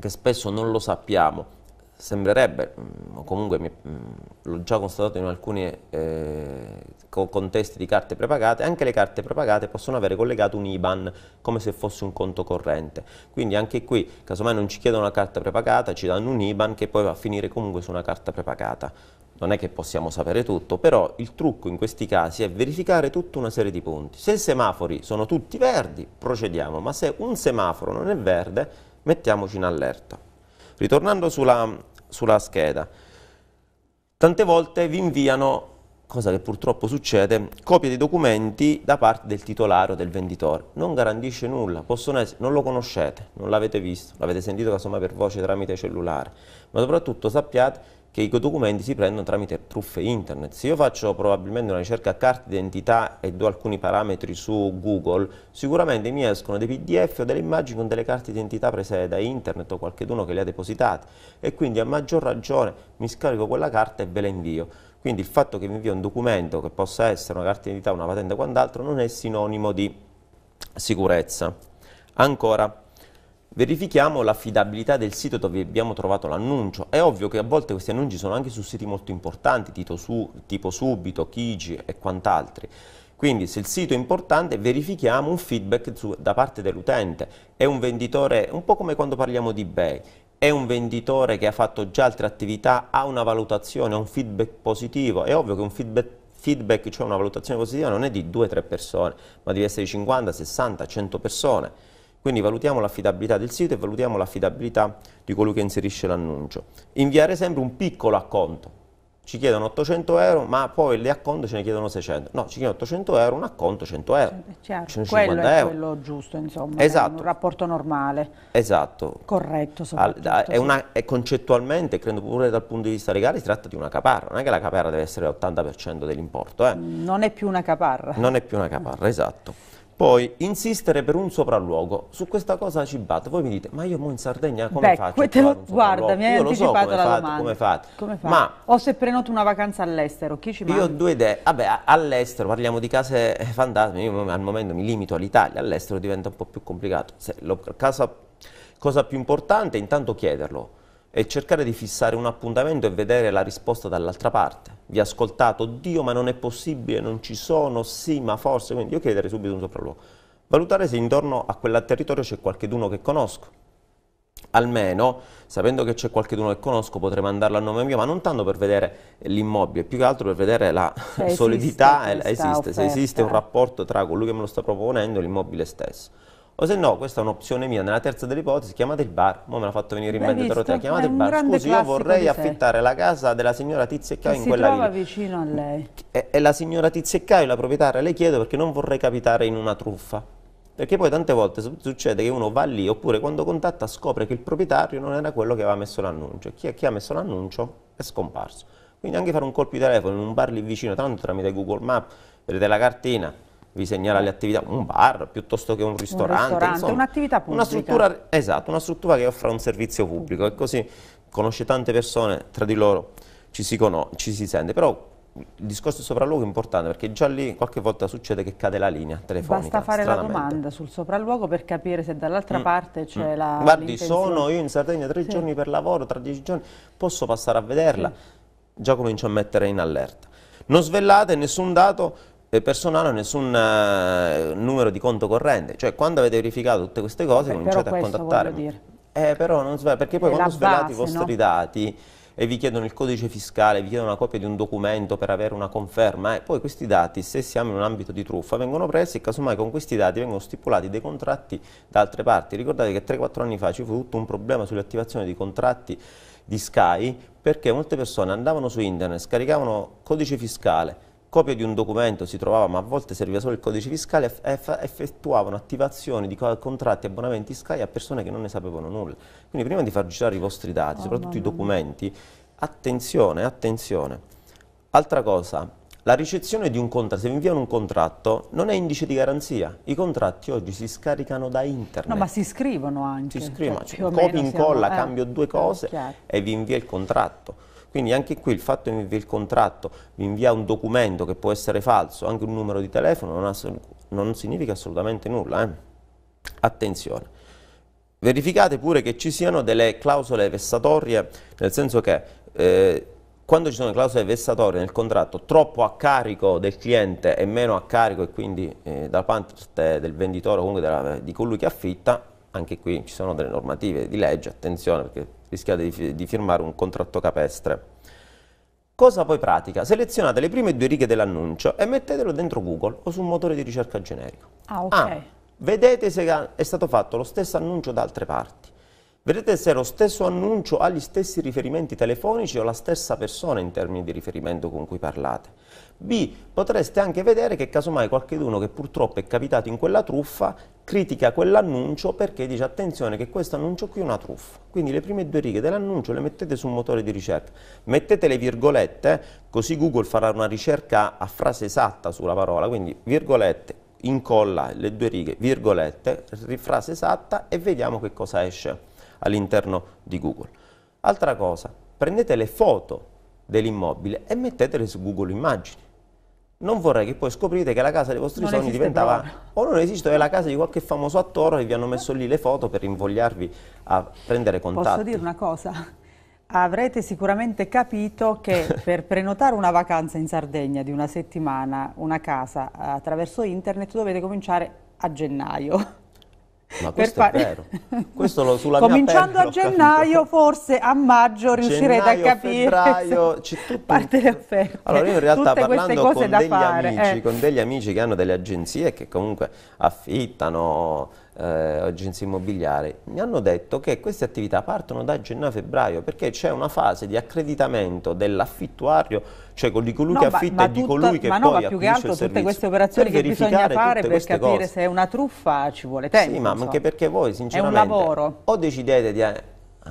S2: che spesso non lo sappiamo, sembrerebbe, mm, o comunque mi, mm, l'ho già constatato in alcuni eh, contesti di carte prepagate, anche le carte prepagate possono avere collegato un IBAN come se fosse un conto corrente. Quindi anche qui, casomai non ci chiedono una carta prepagata, ci danno un IBAN che poi va a finire comunque su una carta prepagata. Non è che possiamo sapere tutto, però il trucco in questi casi è verificare tutta una serie di punti. Se i semafori sono tutti verdi, procediamo, ma se un semaforo non è verde, mettiamoci in allerta. Ritornando sulla, sulla scheda, tante volte vi inviano, cosa che purtroppo succede, copie di documenti da parte del titolare o del venditore. Non garantisce nulla, possono essere, non lo conoscete, non l'avete visto, l'avete sentito casomai per voce tramite cellulare, ma soprattutto sappiate che i documenti si prendono tramite truffe internet. Se io faccio probabilmente una ricerca a carta d'identità e do alcuni parametri su Google, sicuramente mi escono dei PDF o delle immagini con delle carte d'identità prese da internet o qualcuno che le ha depositate e quindi a maggior ragione mi scarico quella carta e ve la invio. Quindi il fatto che mi invio un documento che possa essere una carta d'identità, una patente o quant'altro non è sinonimo di sicurezza. Ancora, verifichiamo l'affidabilità del sito dove abbiamo trovato l'annuncio. È ovvio che a volte questi annunci sono anche su siti molto importanti, tipo, su, tipo Subito, Kiji e quant'altri. Quindi se il sito è importante verifichiamo un feedback su, da parte dell'utente. È un venditore, un po' come quando parliamo di eBay, è un venditore che ha fatto già altre attività, ha una valutazione, ha un feedback positivo. È ovvio che un feedback feedback, cioè una valutazione positiva, non è di 2-3 persone, ma deve essere di 50, 60, 100 persone. Quindi valutiamo l'affidabilità del sito e valutiamo l'affidabilità di colui che inserisce l'annuncio. Inviare sempre un piccolo acconto. Ci chiedono 800 euro, ma poi le acconto ce ne chiedono 600. No, ci chiedono 800 euro, un acconto 100 euro.
S1: Certo, quello è euro. quello giusto, insomma, esatto. un rapporto normale.
S2: Esatto.
S1: Corretto, soprattutto. È una,
S2: è concettualmente, credo pure dal punto di vista legale, si tratta di una caparra. Non è che la caparra deve essere l'80% dell'importo. Eh. Non
S1: è più una caparra. Non è
S2: più una caparra, esatto. Poi insistere per un sopralluogo, su questa cosa ci batte. Voi mi dite, ma io mo in Sardegna come Beh, faccio? Te lo,
S1: guarda, mi hai anticipato so la fate, domanda. Come
S2: fate? Come fate? Ma
S1: o se prenoto una vacanza all'estero, chi ci manda? Io ho due
S2: idee. Vabbè, all'estero, parliamo di case eh, fantasma, io al momento mi limito all'Italia, all'estero diventa un po' più complicato. Se lo, casa, cosa più importante è intanto chiederlo e cercare di fissare un appuntamento e vedere la risposta dall'altra parte. Vi ha ascoltato, Dio, ma non è possibile, non ci sono, sì, ma forse, quindi io chiedere subito un sopralluogo. Valutare se intorno a quel territorio c'è qualcheduno che conosco. Almeno, sapendo che c'è qualcheduno che conosco, potrei mandarlo a nome mio, ma non tanto per vedere l'immobile, più che altro per vedere la se solidità, esiste, esiste, se esiste un rapporto tra colui che me lo sta proponendo e l'immobile stesso. O se no, questa è un'opzione mia, nella terza delle ipotesi, chiamate il bar. Mo me l'ha fatto venire in mente Dorotea, chiamate il bar. Scusi, io vorrei affittare la casa della signora Tizia e Caio in quella villa.
S1: vicino a lei.
S2: E, eh, e eh, la signora Tizia e Caio, la proprietaria, le chiedo perché non vorrei capitare in una truffa. Perché poi tante volte succede che uno va lì, oppure quando contatta scopre che il proprietario non era quello che aveva messo l'annuncio. Chi, chi ha messo l'annuncio è scomparso. Quindi anche fare un colpo di telefono in un bar lì vicino, tanto tramite Google Maps, vedete la cartina, vi segnala le attività, un bar piuttosto che un ristorante, un
S1: un'attività pubblica. Una struttura,
S2: esatto, una struttura che offre un servizio pubblico e così conosce tante persone, tra di loro ci si, ci si sente, però il discorso di sopralluogo è importante perché già lì qualche volta succede che cade la linea telefonica. Basta fare la domanda
S1: sul sopralluogo per capire se dall'altra mm. parte mm. c'è mm. la... Guardi, sono
S2: io in Sardegna tre sì. giorni per lavoro, tra dieci giorni posso passare a vederla, sì. già comincio a mettere in allerta. Non svellate nessun dato personale o nessun eh, numero di conto corrente. Cioè quando avete verificato tutte queste cose Beh, cominciate a contattarmi. Eh, però non svela, perché poi è quando svelate base, i vostri no? dati e vi chiedono il codice fiscale, vi chiedono una copia di un documento per avere una conferma, e eh, poi questi dati, se siamo in un ambito di truffa, vengono presi e casomai con questi dati vengono stipulati dei contratti da altre parti. Ricordate che 3-4 anni fa ci fu tutto un problema sull'attivazione di contratti di Sky perché molte persone andavano su internet, scaricavano codice fiscale, copia di un documento si trovava, ma a volte serviva solo il codice fiscale, effettuavano attivazioni di contratti e abbonamenti Sky a persone che non ne sapevano nulla. Quindi prima di far girare i vostri dati, oh, soprattutto i documenti, attenzione, attenzione. Altra cosa, la ricezione di un contratto, se vi inviano un contratto, non è indice di garanzia. I contratti oggi si scaricano da internet. No, ma
S1: si scrivono anche. Si scrivono, cioè, cioè, copia, incolla, siamo, eh, cambio due eh, cose
S2: e vi invia il contratto. Quindi anche qui il fatto che il contratto, vi invia un documento che può essere falso, anche un numero di telefono, non, non significa assolutamente nulla. Eh? Attenzione. Verificate pure che ci siano delle clausole vessatorie, nel senso che eh, quando ci sono clausole vessatorie nel contratto troppo a carico del cliente e meno a carico e quindi eh, da parte del venditore o comunque della, di colui che affitta, anche qui ci sono delle normative di legge, attenzione perché rischiate di, di firmare un contratto capestre. Cosa poi pratica? Selezionate le prime due righe dell'annuncio e mettetelo dentro Google o su un motore di ricerca generico. Ah, ok. Ah, vedete se è stato fatto lo stesso annuncio da altre parti. Vedete se lo stesso annuncio ha gli stessi riferimenti telefonici o la stessa persona in termini di riferimento con cui parlate. B, potreste anche vedere che casomai qualcuno che purtroppo è capitato in quella truffa critica quell'annuncio perché dice attenzione che questo annuncio qui è una truffa. Quindi le prime due righe dell'annuncio le mettete su un motore di ricerca, mettete le virgolette, così Google farà una ricerca a frase esatta sulla parola, quindi virgolette, incolla le due righe, virgolette, frase esatta e vediamo che cosa esce all'interno di Google. Altra cosa, prendete le foto dell'immobile e mettetele su Google Immagini non vorrei che poi scoprite che la casa dei vostri non sogni diventava più. o non esiste è la casa di qualche famoso attore e vi hanno messo lì le foto per invogliarvi a prendere contatti. Posso dire
S1: una cosa? Avrete sicuramente capito che per prenotare una vacanza in Sardegna di una settimana, una casa attraverso internet, dovete cominciare a gennaio
S2: ma questo fare... è vero. Questo lo, sulla Cominciando a gennaio,
S1: forse a maggio riuscirete gennaio, a capire. Febbraio, c'è tutto... parte le offerte. Allora io in realtà Tutte parlando con degli, amici, eh.
S2: con degli amici che hanno delle agenzie che comunque affittano eh, agenzie immobiliari, mi hanno detto che queste attività partono da gennaio-febbraio perché c'è una fase di accreditamento dell'affittuario, cioè con di colui no, che affitta ma, e di colui che ma no, poi ma più che altro tutte queste operazioni che bisogna fare per capire cose. se
S1: è una truffa ci vuole tempo. Sì, ma so. anche perché voi sinceramente
S2: o decidete di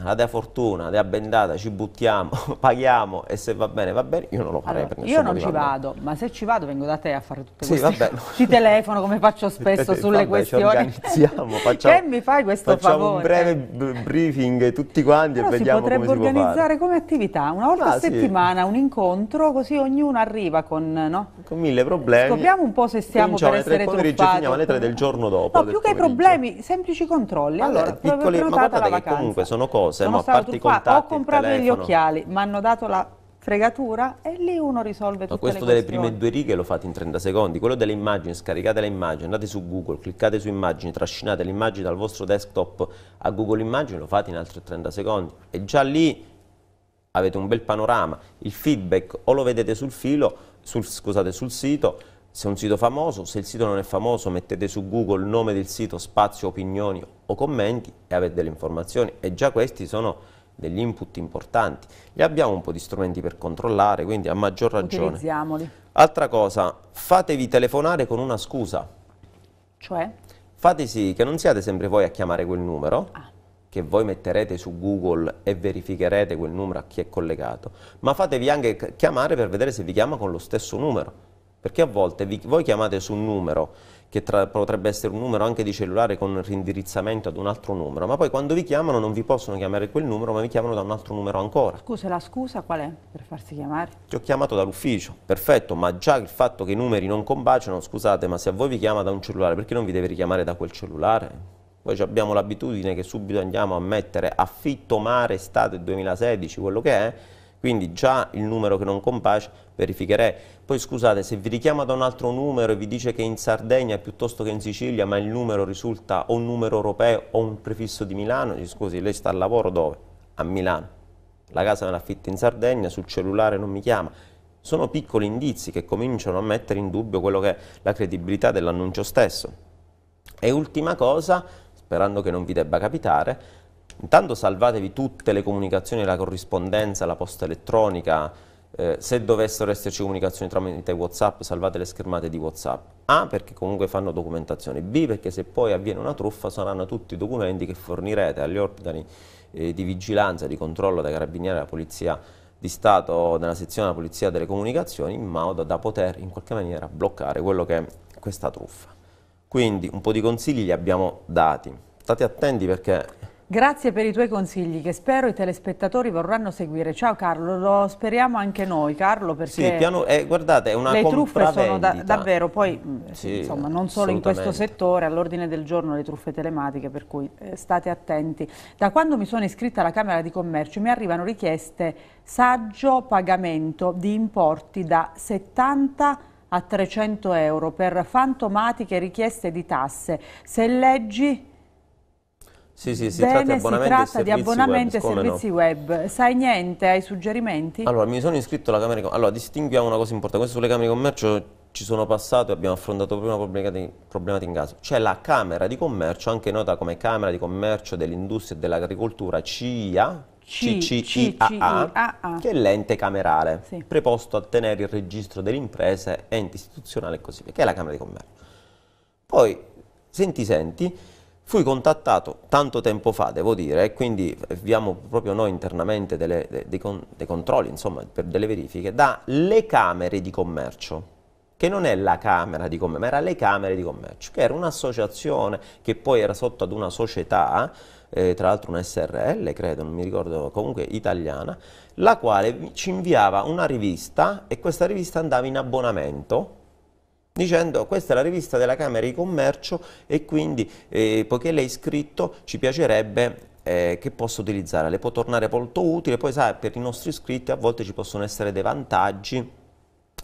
S2: la dea fortuna, la dea bendata, ci buttiamo, paghiamo e se va bene va bene, io non lo farei allora, Io non ci vado,
S1: ma se ci vado vengo da te a fare tutte sì, queste cose. Ti telefono come faccio spesso sulle vabbè, questioni. Ci
S2: organizziamo, facciamo, che mi
S1: fai questo facciamo favore? un breve
S2: briefing tutti quanti Però e vediamo come si può si potrebbe organizzare
S1: come attività, una volta ah, a settimana sì. un incontro così ognuno arriva con, no? con mille problemi. Scopriamo un po' se stiamo Cominciamo per essere truffati. Cominciamo alle tre alle 3
S2: del giorno dopo. No, più che i
S1: problemi, semplici controlli. Allora, allora piccoli, ma guardate che comunque
S2: sono cose cose, sono ma a parte i contatti, Ho comprato gli occhiali,
S1: mi hanno dato la fregatura e lì uno risolve tutto. Ma questo delle prime
S2: due righe lo fate in 30 secondi, quello delle immagini, scaricate le immagini, andate su Google, cliccate su immagini, trascinate le immagini dal vostro desktop a Google Immagini, lo fate in altri 30 secondi e già lì avete un bel panorama, il feedback o lo vedete sul filo, sul, scusate, sul sito se è un sito famoso, se il sito non è famoso mettete su Google il nome del sito, spazio, opinioni o commenti e avete delle informazioni e già questi sono degli input importanti. Li abbiamo un po' di strumenti per controllare, quindi a maggior ragione. Altra cosa, fatevi telefonare con una scusa. Cioè? Fate sì che non siate sempre voi a chiamare quel numero, ah. che voi metterete su Google e verificherete quel numero a chi è collegato, ma fatevi anche chiamare per vedere se vi chiama con lo stesso numero perché a volte vi, voi chiamate su un numero, che tra, potrebbe essere un numero anche di cellulare con rindirizzamento ad un altro numero, ma poi quando vi chiamano non vi possono chiamare quel numero, ma vi chiamano da un altro numero ancora.
S1: Scusa, la scusa qual è per farsi chiamare?
S2: Ti ho chiamato dall'ufficio, perfetto, ma già il fatto che i numeri non combaciano, scusate, ma se a voi vi chiama da un cellulare, perché non vi deve richiamare da quel cellulare? Poi abbiamo l'abitudine che subito andiamo a mettere affitto, mare, estate 2016, quello che è, quindi già il numero che non compare verificherei. Poi scusate, se vi richiama da un altro numero e vi dice che è in Sardegna piuttosto che in Sicilia, ma il numero risulta o un numero europeo o un prefisso di Milano, gli scusi, lei sta al lavoro dove? A Milano. La casa me l'affitta in Sardegna, sul cellulare non mi chiama. Sono piccoli indizi che cominciano a mettere in dubbio quello che è la credibilità dell'annuncio stesso. E ultima cosa, sperando che non vi debba capitare, intanto salvatevi tutte le comunicazioni, la corrispondenza, la posta elettronica, eh, se dovessero esserci comunicazioni tramite Whatsapp, salvate le schermate di Whatsapp. A, perché comunque fanno documentazione. B, perché se poi avviene una truffa saranno tutti i documenti che fornirete agli organi eh, di vigilanza, di controllo dai carabinieri della Polizia di Stato o della sezione della Polizia delle Comunicazioni in modo da poter in qualche maniera bloccare quello che è questa truffa. Quindi un po' di consigli li abbiamo dati. State attenti perché
S1: Grazie per i tuoi consigli che spero i telespettatori vorranno seguire. Ciao Carlo, lo speriamo anche noi Carlo perché sì, piano,
S2: eh, guardate, è una le truffe sono da, davvero
S1: poi eh, sì, insomma, non solo in questo settore, all'ordine del giorno le truffe telematiche per cui eh, state attenti. Da quando mi sono iscritta alla Camera di Commercio mi arrivano richieste saggio pagamento di importi da 70 a a 300 euro per fantomatiche richieste di tasse. Se leggi
S2: sì, sì, si Bene, tratta, si tratta di abbonamenti e servizi no.
S1: web. Sai niente? Hai suggerimenti? Allora, mi
S2: sono iscritto alla Camera di Commercio. Allora, distinguiamo una cosa importante. Questo sulle Camere di Commercio ci sono passato e abbiamo affrontato prima una in caso. C'è la Camera di Commercio, anche nota come Camera di Commercio dell'Industria e dell'Agricoltura, CIA, CCIAA, che è l'ente camerale, sì. preposto a tenere il registro delle imprese, enti istituzionali e così via, che è la Camera di Commercio. Poi, senti, senti, Fui contattato tanto tempo fa, devo dire, e quindi abbiamo proprio noi internamente delle, dei, dei, con, dei controlli, insomma, per delle verifiche, dalle Camere di Commercio che non è la Camera di Commercio, ma era le Camere di Commercio, che era un'associazione che poi era sotto ad una società, eh, tra l'altro una SRL, credo, non mi ricordo, comunque italiana, la quale ci inviava una rivista e questa rivista andava in abbonamento dicendo questa è la rivista della Camera di Commercio e quindi eh, poiché lei è iscritto ci piacerebbe eh, che possa utilizzare, le può tornare molto utile, poi sai per i nostri iscritti a volte ci possono essere dei vantaggi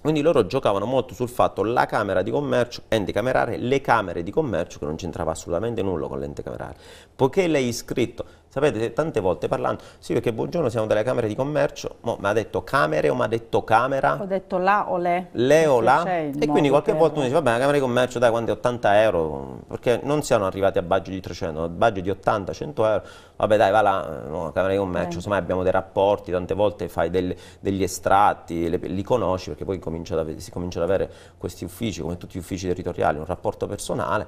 S2: quindi loro giocavano molto sul fatto la Camera di Commercio, ente camerare, le Camere di Commercio, che non c'entrava assolutamente nulla con l'ente camerare, poiché lei è iscritto, sapete tante volte parlando, sì perché buongiorno siamo delle Camere di Commercio, mo, mi ha detto camere o mi ha detto camera? Ho
S1: detto la o le. Le o la? E quindi qualche volta
S2: uno dice vabbè la Camera di Commercio dai quanto è 80 euro, perché non siano arrivati a budget di 300, a budget di 80, 100 euro, vabbè dai va là, eh, no, Camera di Commercio, insomma abbiamo dei rapporti, tante volte fai del, degli estratti, le, li conosci perché poi avere, si comincia ad avere questi uffici come tutti gli uffici territoriali, un rapporto personale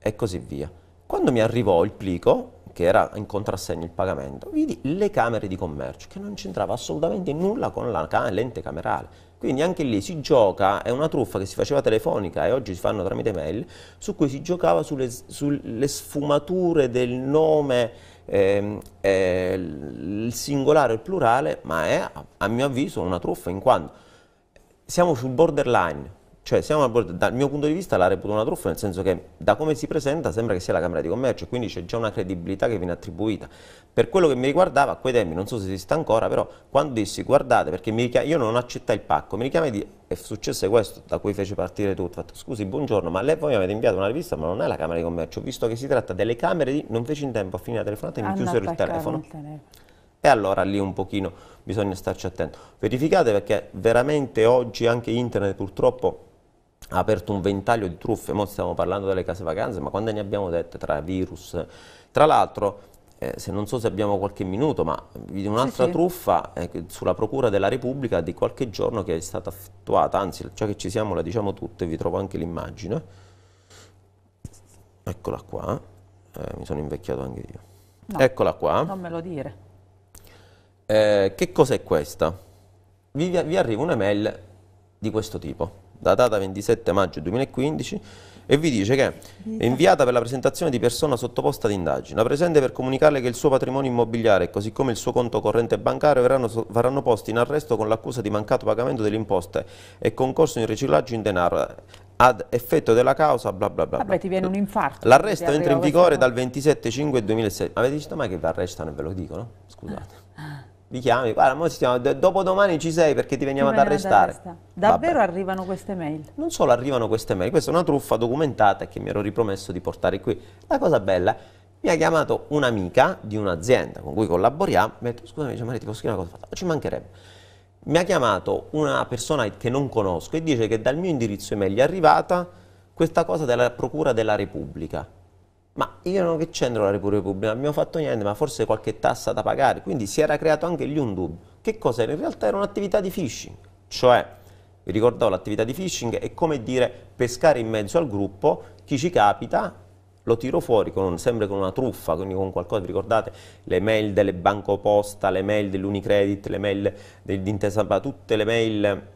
S2: e così via. Quando mi arrivò il plico, che era in contrassegno il pagamento, vidi le camere di commercio, che non c'entrava assolutamente nulla con la lente camerale. Quindi anche lì si gioca, è una truffa che si faceva telefonica e oggi si fanno tramite mail, su cui si giocava sulle, sulle sfumature del nome, ehm, eh, eh, il singolare e il plurale, ma è a mio avviso una truffa in quanto siamo sul borderline cioè, siamo abordati, dal mio punto di vista la reputo una truffa, nel senso che da come si presenta sembra che sia la Camera di Commercio, quindi c'è già una credibilità che viene attribuita. Per quello che mi riguardava, a quei tempi, non so se esiste ancora, però quando dissi guardate, perché io non accettai il pacco, mi richiamai di è successo questo, da cui fece partire tutto, fatto, scusi, buongiorno, ma lei voi avete inviato una rivista, ma non è la Camera di Commercio, visto che si tratta delle Camere di... non feci in tempo a finire la telefonata e mi chiusero il telefono. il telefono. E allora lì un pochino bisogna starci attento. Verificate perché veramente oggi anche internet purtroppo ha aperto un ventaglio di truffe, ora stiamo parlando delle case vacanze, ma quando ne abbiamo dette tra virus, tra l'altro eh, se non so se abbiamo qualche minuto, ma un'altra sì, sì. truffa eh, sulla Procura della Repubblica di qualche giorno che è stata effettuata, anzi già che ci siamo la diciamo tutte, vi trovo anche l'immagine, eccola qua, eh, mi sono invecchiato anche io, no, eccola qua. Non me lo dire. Eh, che cos'è questa? Vi, vi arriva una mail di questo tipo datata 27 maggio 2015 e vi dice che è inviata per la presentazione di persona sottoposta ad indagine. La presente per comunicarle che il suo patrimonio immobiliare, così come il suo conto corrente bancario, verranno, verranno posti in arresto con l'accusa di mancato pagamento delle imposte e concorso in riciclaggio in denaro eh, ad effetto della causa bla bla bla. Vabbè ti viene un infarto. L'arresto entra in vigore dal 27 5 2006. Avete visto mai che vi arrestano e ve lo dicono? Scusate li chiami, guarda, mo stiamo, dopo domani ci sei perché ti veniamo, ti ad arrestare.
S1: Davvero Vabbè. arrivano queste mail? Non
S2: solo arrivano queste mail, questa è una truffa documentata che mi ero ripromesso di portare qui. La cosa bella, mi ha chiamato un'amica di un'azienda con cui collaboriamo, mi ha detto, scusami, Maria, ti posso chiedere una cosa? Fatta? Ci mancherebbe. Mi ha chiamato una persona che non conosco e dice che dal mio indirizzo email è arrivata questa cosa della Procura della Repubblica ma io non che c'entro la Repubblica, non abbiamo fatto niente, ma forse qualche tassa da pagare, quindi si era creato anche lì un dubbio. Che cos'era? In realtà era un'attività di phishing, cioè, vi ricordavo l'attività di phishing è come dire pescare in mezzo al gruppo, chi ci capita lo tiro fuori con, sempre con una truffa, quindi con qualcosa, vi ricordate le mail delle banco posta, le mail dell'Unicredit, le mail dell'Intesa, tutte le mail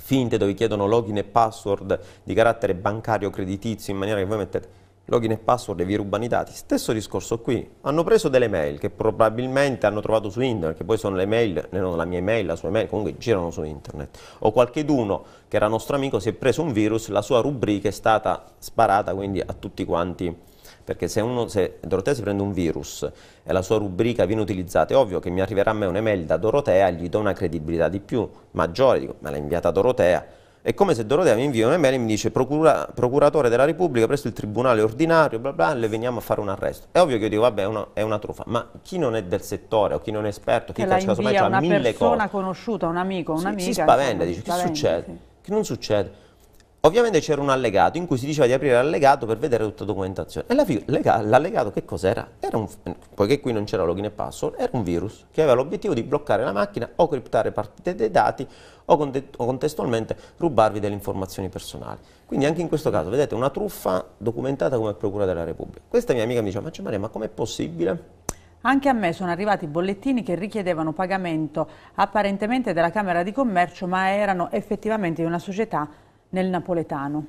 S2: finte dove chiedono login e password di carattere bancario creditizio in maniera che voi mettete login e password e vi rubano i dati. Stesso discorso qui, hanno preso delle mail che probabilmente hanno trovato su internet, che poi sono le mail, la mia mail, la sua mail, comunque girano su internet. O qualcheduno che era nostro amico si è preso un virus, la sua rubrica è stata sparata quindi a tutti quanti. Perché se, uno, se Dorotea si prende un virus e la sua rubrica viene utilizzata, è ovvio che mi arriverà a me un'email da Dorotea, gli do una credibilità di più, maggiore, dico, me l'ha inviata Dorotea, è come se Dorotea mi invia un'email e mi dice procura, procuratore della Repubblica presso il tribunale ordinario, bla bla, le veniamo a fare un arresto. È ovvio che io dico, vabbè, è una, è una truffa, ma chi non è del settore o chi non è esperto, chi calcia casomai ha mille cose. una persona
S1: conosciuta, un amico, un'amica. Si, si spaventa, dice, che succede?
S2: Sì. Che non succede? Ovviamente c'era un allegato in cui si diceva di aprire l'allegato per vedere tutta la documentazione. E l'allegato che cos'era? poiché qui non c'era login e password, era un virus che aveva l'obiettivo di bloccare la macchina o criptare partite dei dati o, conte o contestualmente rubarvi delle informazioni personali. Quindi anche in questo caso, vedete, una truffa documentata come Procura della Repubblica. Questa mia amica mi diceva, ma c'è Maria, ma com'è possibile?
S1: Anche a me sono arrivati bollettini che richiedevano pagamento apparentemente della Camera di Commercio, ma erano effettivamente di una società nel napoletano.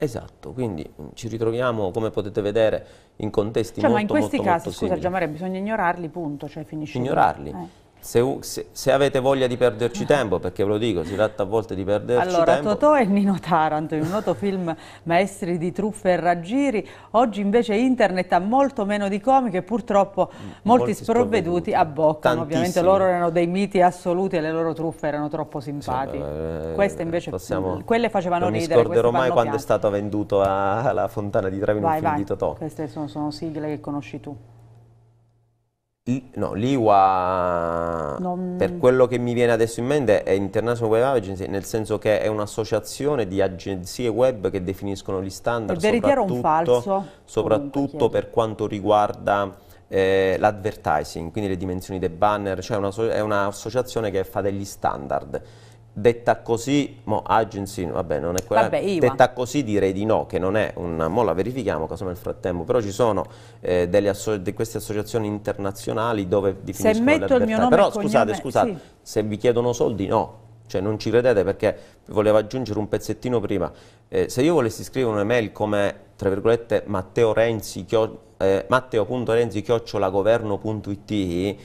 S2: Esatto, quindi ci ritroviamo, come potete vedere, in contesti cioè, molto, molto, molto Ma in questi casi, scusa Giamare,
S1: bisogna ignorarli, punto, cioè finisce Ignorarli. Eh.
S2: Se, se, se, avete voglia di perderci eh. tempo, perché ve lo dico, si tratta a volte di perderci allora, tempo. Allora,
S1: Totò e Nino Taranto, in un noto film Maestri di truffe e raggiri, oggi invece internet ha molto meno di comiche, purtroppo mm, molti, molti sprovveduti, sprovveduti abboccano, Tantissimi. ovviamente loro erano dei miti assoluti e le loro truffe erano troppo simpatiche. Sì, Queste invece, possiamo, quelle facevano non ridere. Non mi scorderò mai quando piante. è
S2: stato venduto alla Fontana di Trevi in un film vai. di Totò.
S1: Queste sono, sono sigle che conosci tu.
S2: No, l'IWA, non... per quello che mi viene adesso in mente, è International Web Agency, nel senso che è un'associazione di agenzie web che definiscono gli standard, soprattutto, soprattutto per quanto riguarda eh, l'advertising, quindi le dimensioni dei banner, cioè una, è un'associazione che fa degli standard. Detta così, mo agency, vabbè non è quella, vabbè, detta così direi di no, che non è una, mo la verifichiamo, casomai nel frattempo, però ci sono eh, di queste associazioni internazionali dove definiscono se metto il mio nome però scusate, scusate, sì. se vi chiedono soldi no, cioè non ci credete perché volevo aggiungere un pezzettino prima, eh, se io volessi scrivere un'email come, tra virgolette, matteo.renzi, eh, matteo.renzi.governo.it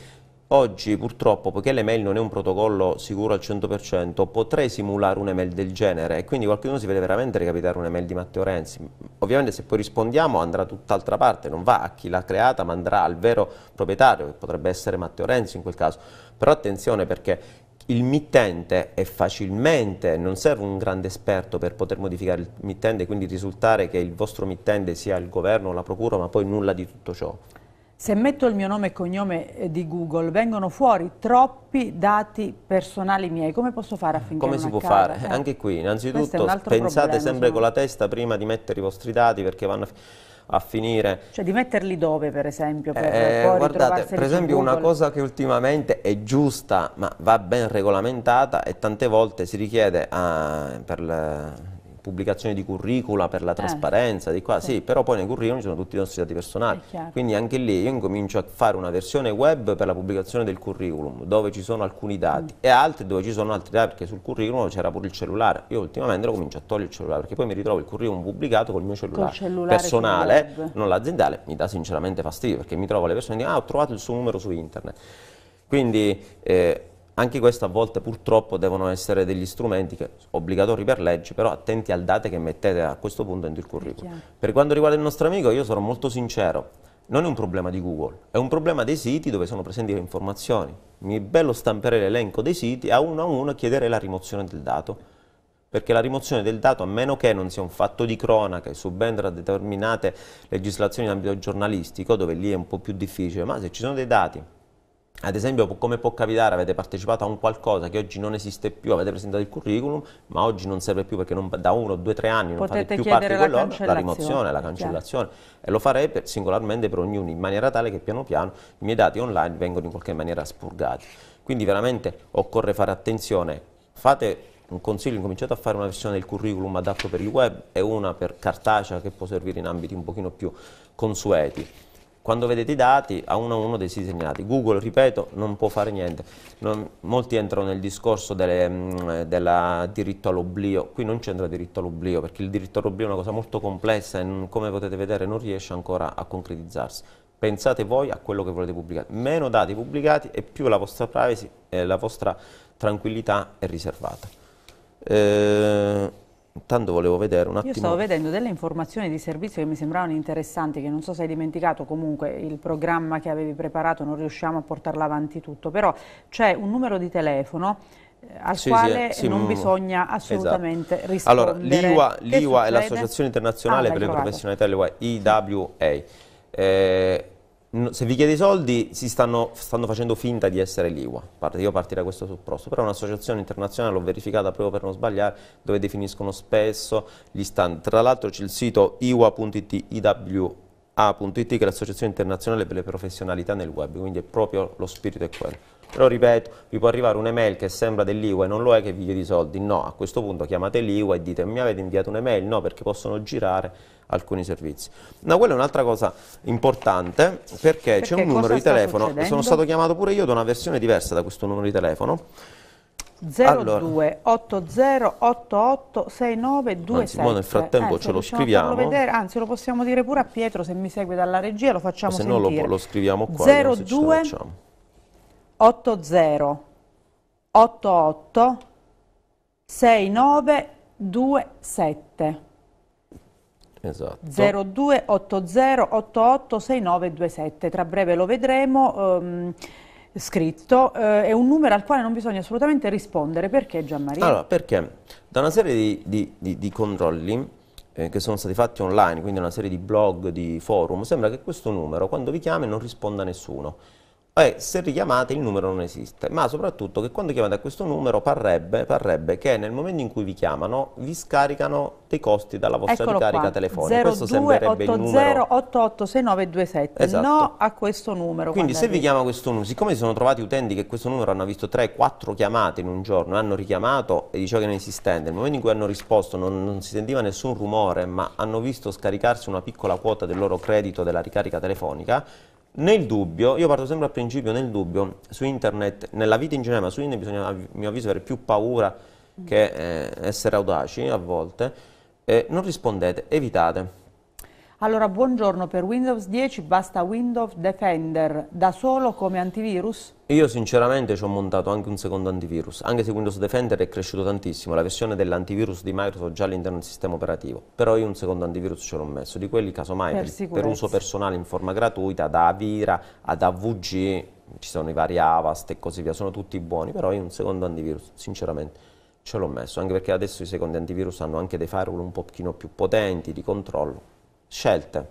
S2: Oggi purtroppo, poiché l'email non è un protocollo sicuro al 100%, potrei simulare un'email del genere e quindi qualcuno si vede veramente recapitare un'email di Matteo Renzi. Ovviamente se poi rispondiamo andrà tutt'altra parte, non va a chi l'ha creata ma andrà al vero proprietario, che potrebbe essere Matteo Renzi in quel caso. Però attenzione perché il mittente è facilmente, non serve un grande esperto per poter modificare il mittente, e quindi risultare che il vostro mittente sia il governo o la procura, ma poi nulla di tutto ciò
S1: se metto il mio nome e cognome eh, di Google vengono fuori troppi dati personali miei, come posso fare affinché Come si può fare? Eh. Anche
S2: qui, innanzitutto pensate problema, sempre no? con la testa prima di mettere i vostri dati perché vanno a finire.
S1: Cioè di metterli dove per esempio? Per eh, guardate, per esempio una
S2: cosa che ultimamente è giusta ma va ben regolamentata e tante volte si richiede a, per... Le, pubblicazione di curricula per la eh. trasparenza, eh, di qua, sì. sì. però poi nei curriculum ci sono tutti i nostri dati personali, quindi anche lì io incomincio a fare una versione web per la pubblicazione del curriculum, dove ci sono alcuni dati mm. e altri dove ci sono altri dati, perché sul curriculum c'era pure il cellulare, io ultimamente lo comincio a togliere il cellulare, perché poi mi ritrovo il curriculum pubblicato col mio cellulare, col cellulare personale, non l'aziendale, mi dà sinceramente fastidio, perché mi trovo le persone che dicono, ah ho trovato il suo numero su internet, quindi... Eh, anche questo a volte purtroppo devono essere degli strumenti che, obbligatori per legge, però attenti al date che mettete a questo punto dentro il curriculum. Per quanto riguarda il nostro amico, io sarò molto sincero, non è un problema di Google, è un problema dei siti dove sono presenti le informazioni. Mi è bello stampare l'elenco dei siti a uno a uno e chiedere la rimozione del dato perché la rimozione del dato, a meno che non sia un fatto di cronaca e subentra determinate legislazioni in ambito giornalistico, dove lì è un po' più difficile, ma se ci sono dei dati ad esempio, come può capitare, avete partecipato a un qualcosa che oggi non esiste più, avete presentato il curriculum, ma oggi non serve più perché non, da uno, due, tre anni non fate più parte con loro, la rimozione, la cancellazione. Chiaro. E lo farei per, singolarmente per ognuno, in maniera tale che piano piano i miei dati online vengano in qualche maniera spurgati. Quindi veramente occorre fare attenzione, fate un consiglio, incominciate a fare una versione del curriculum adatto per il web e una per cartacea che può servire in ambiti un pochino più consueti. Quando vedete i dati, a uno a uno dei siti segnalati. Google, ripeto, non può fare niente. Non, molti entrano nel discorso del mm, diritto all'oblio. Qui non c'entra diritto all'oblio, perché il diritto all'oblio è una cosa molto complessa e come potete vedere non riesce ancora a concretizzarsi. Pensate voi a quello che volete pubblicare. Meno dati pubblicati e più la vostra privacy e la vostra tranquillità è riservata. Eh, Intanto volevo vedere un attimo. Io stavo
S1: vedendo delle informazioni di servizio che mi sembravano interessanti, che non so se hai dimenticato comunque il programma che avevi preparato, non riusciamo a portarla avanti tutto, però c'è un numero di telefono eh, al sì, quale sì, sì, non mm, bisogna esatto. assolutamente esatto. rispondere. Allora, l'IWA, l'IWA è l'Associazione Internazionale ah, per le Professionalità,
S2: l'IWA, IWA. Eh, se vi chiede i soldi si stanno, stanno facendo finta di essere l'IWA, io partirei da questo supposto, però è un'associazione internazionale, l'ho verificata proprio per non sbagliare, dove definiscono spesso gli stand. Tra l'altro c'è il sito iwa.it, iwa.it che è l'associazione internazionale per le professionalità nel web, quindi è proprio lo spirito è quello. Però ripeto, vi può arrivare un'email che sembra dell'IWA e non lo è che vi chiedi i soldi. No, a questo punto chiamate l'IWA e dite mi avete inviato un'email? No, perché possono girare alcuni servizi. Ma quella è un'altra cosa importante perché, perché c'è un numero di telefono, succedendo? sono stato chiamato pure io da una versione diversa da questo numero di telefono.
S1: 02 allora. 80 88 6927 nel frattempo eh, ce lo scriviamo vedere, anzi lo possiamo dire pure a Pietro se mi segue dalla regia lo facciamo se sentire se no lo, lo, scriviamo qua 02 ce lo facciamo 80 88 esatto. 02 80 tra breve lo vedremo ehm, scritto eh, è un numero al quale non bisogna assolutamente rispondere perché Gianmaria? Allora
S2: perché da una serie di, di, di, di controlli eh, che sono stati fatti online quindi una serie di blog, di forum sembra che questo numero quando vi chiama non risponda a nessuno e eh, se richiamate il numero non esiste, ma soprattutto che quando chiamate a questo numero parrebbe, parrebbe che nel momento in cui vi chiamano vi scaricano dei costi dalla vostra Eccolo ricarica qua. telefonica. 02 questo sembrerebbe 80 il numero
S1: 886927. Esatto. No a questo numero. Quindi se vi chiama
S2: questo numero, siccome si sono trovati utenti che questo numero hanno visto 3-4 chiamate in un giorno, hanno richiamato e diceva che non esistente, nel momento in cui hanno risposto non, non si sentiva nessun rumore, ma hanno visto scaricarsi una piccola quota del loro credito della ricarica telefonica, nel dubbio, io parto sempre al principio, nel dubbio, su internet, nella vita in generale, ma su internet bisogna, a mio avviso, avere più paura che eh, essere audaci a volte, eh, non rispondete, evitate.
S1: Allora, buongiorno, per Windows 10 basta Windows Defender, da solo come antivirus?
S2: Io sinceramente ci ho montato anche un secondo antivirus, anche se Windows Defender è cresciuto tantissimo, la versione dell'antivirus di Microsoft già all'interno del sistema operativo, però io un secondo antivirus ce l'ho messo, di quelli casomai per, per, uso personale in forma gratuita, da Avira ad AVG, ci sono i vari Avast e così via, sono tutti buoni, però io un secondo antivirus, sinceramente ce l'ho messo, anche perché adesso i secondi antivirus hanno anche dei firewall un pochino più potenti di controllo scelte.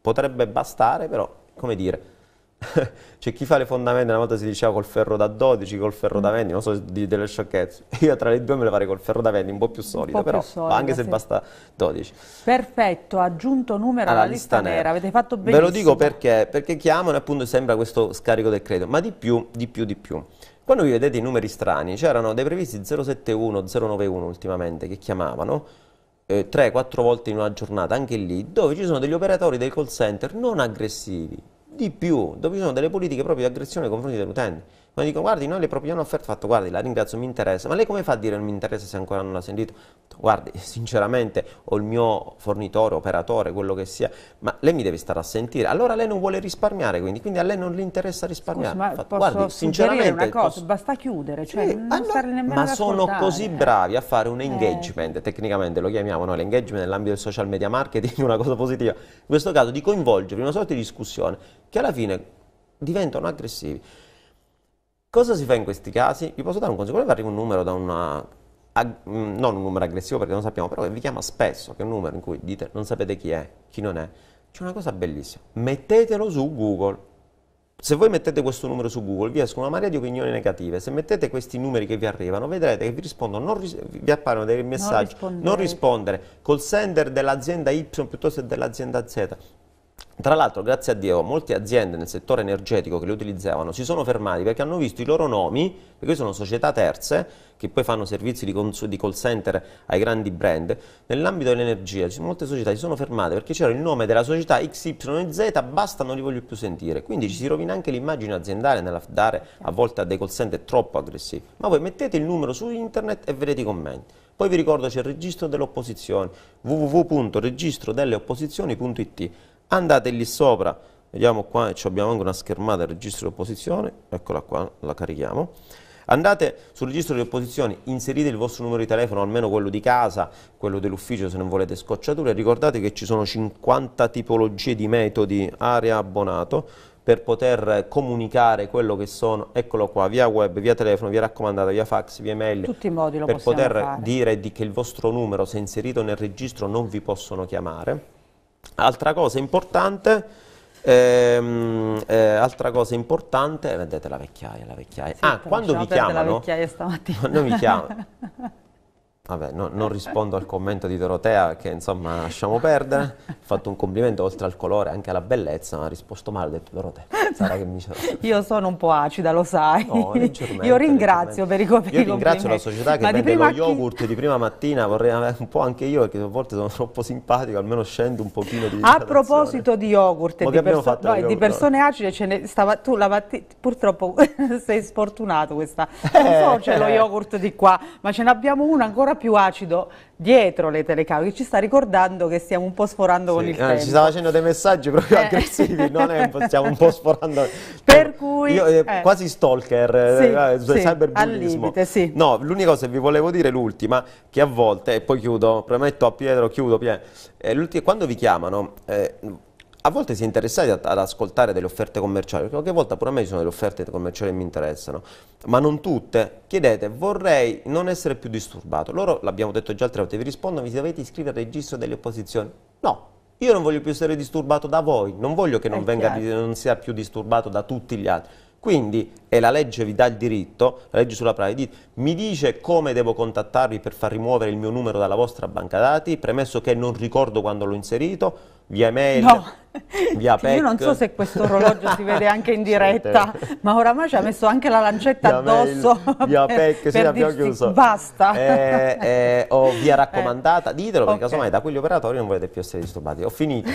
S2: Potrebbe bastare, però, come dire, c'è chi fa le fondamenta, una volta si diceva col ferro da 12, col ferro da 20, mm. non so di, delle sciocchezze. Io tra le due me le farei col ferro da 20, un po' più solido, però, più solida, anche se sì. basta 12.
S1: Perfetto, aggiunto numero alla, alla lista, lista nera. nera. avete fatto benissimo. Ve lo dico
S2: perché, perché chiamano e appunto sembra questo scarico del credito, ma di più, di più, di più. Quando vi vedete i numeri strani, c'erano dei previsti 071, 091 ultimamente che chiamavano, eh, 3-4 volte in una giornata, anche lì, dove ci sono degli operatori dei call center non aggressivi, di più, dove ci sono delle politiche proprio di aggressione nei confronti dell'utente. Ma dico, guardi, noi le proponiamo un'offerta, fatto, guardi, la ringrazio, mi interessa. Ma lei come fa a dire non mi interessa se ancora non l'ha sentito? Guardi, sinceramente, ho il mio fornitore, operatore, quello che sia, ma lei mi deve stare a sentire. Allora lei non vuole risparmiare, quindi, quindi a lei non le interessa risparmiare. Scusi, ma fatto, guardi, sinceramente, una cosa, posso... basta chiudere, cioè
S1: sì, non allora, ah, starle nemmeno Ma sono così
S2: bravi a fare un eh. engagement, eh. tecnicamente lo chiamiamo, noi l'engagement nell'ambito del social media marketing, una cosa positiva. In questo caso di coinvolgervi in una sorta di discussione che alla fine diventano aggressivi. Cosa si fa in questi casi? Vi posso dare un consiglio, quando arriva un numero da una Ag, mm, non un numero aggressivo perché non sappiamo, però che vi chiama spesso, che è un numero in cui dite non sapete chi è, chi non è, c'è una cosa bellissima, mettetelo su Google. Se voi mettete questo numero su Google vi escono una marea di opinioni negative, se mettete questi numeri che vi arrivano vedrete che vi rispondono, non ris- vi appaiono dei messaggi, non, non rispondere, col sender dell'azienda Y piuttosto che dell'azienda Z, tra l'altro, grazie a Dio, molte aziende nel settore energetico che le utilizzavano si sono fermati perché hanno visto i loro nomi, perché sono società terze che poi fanno servizi di, di call center ai grandi brand. Nell'ambito dell'energia, molte società si sono fermate perché c'era il nome della società XYZ, basta, non li voglio più sentire. Quindi ci si rovina anche l'immagine aziendale nell'affidare a volte a dei call center troppo aggressivi. Ma voi mettete il numero su internet e vedete i commenti. Poi vi ricordo c'è il registro delle opposizioni, www.registrodelleopposizioni.it andate lì sopra, vediamo qua, abbiamo anche una schermata del registro di opposizione, eccola qua, la carichiamo. Andate sul registro di opposizione inserite il vostro numero di telefono, almeno quello di casa, quello dell'ufficio se non volete scocciature, ricordate che ci sono 50 tipologie di metodi area abbonato per poter comunicare quello che sono, eccolo qua, via web, via telefono, via raccomandata, via fax, via mail, Tutti i modi lo per poter fare. dire che il vostro numero se inserito nel registro non vi possono chiamare. Altra cosa importante, ehm, eh, altra cosa importante, eh, vedete la vecchiaia, la vecchiaia. Sì, ah, quando vi chiamano... La vecchiaia
S1: stamattina. Quando mi
S2: chiamano... Vabbè, no, non rispondo al commento di Dorotea che insomma lasciamo perdere, ha fatto un complimento oltre al colore anche alla bellezza, ma ha risposto male, ha detto Dorotea, sarà che mi
S1: Io sono un po' acida, lo sai. Oh, no, Io ringrazio per i, co- per Io ringrazio la società che ma vende lo yogurt
S2: chi... di prima mattina, vorrei avere un po' anche io perché a volte sono troppo simpatico, almeno scendo un pochino di... A
S1: proposito di yogurt, di, perso no, yogurt, di, persone acide, ce ne stava, tu la mattina, purtroppo sei sfortunato questa, non so c'è lo yogurt di qua, ma ce n'abbiamo uno ancora più acido dietro le telecamere, che ci sta ricordando che stiamo un po' sforando sì, con il eh, tempo. Ci sta
S2: facendo dei messaggi proprio eh. aggressivi, non è, stiamo un po' sforando. Per
S1: cui... Io, eh, eh. Quasi
S2: stalker, eh, sì, eh, sì, cyberbullismo. Limite, sì. No, l'unica cosa che vi volevo dire, l'ultima, che a volte, e poi chiudo, premetto a Pietro, chiudo Pietro, eh, quando vi chiamano a volte si è interessati ad, ascoltare delle offerte commerciali, perché qualche volta pure a me ci sono delle offerte commerciali che mi interessano, ma non tutte. Chiedete, vorrei non essere più disturbato. Loro, l'abbiamo detto già altre volte, vi rispondono, vi dovete iscrivere al registro delle opposizioni. No, io non voglio più essere disturbato da voi, non voglio che non, venga, non sia più disturbato da tutti gli altri. Quindi, e la legge vi dà il diritto, la legge sulla privacy, mi dice come devo contattarvi per far rimuovere il mio numero dalla vostra banca dati, premesso che non ricordo quando l'ho inserito, via email, no. Via Pec. Io non so se questo
S1: orologio si vede anche in diretta, ma oramai ci ha messo anche la lancetta via addosso.
S2: Mail, via Pec, per, sì, abbiamo chiuso. Basta. Eh, eh, o oh, via eh. raccomandata, ditelo perché okay. casomai da quegli operatori non volete più essere disturbati. Ho finito.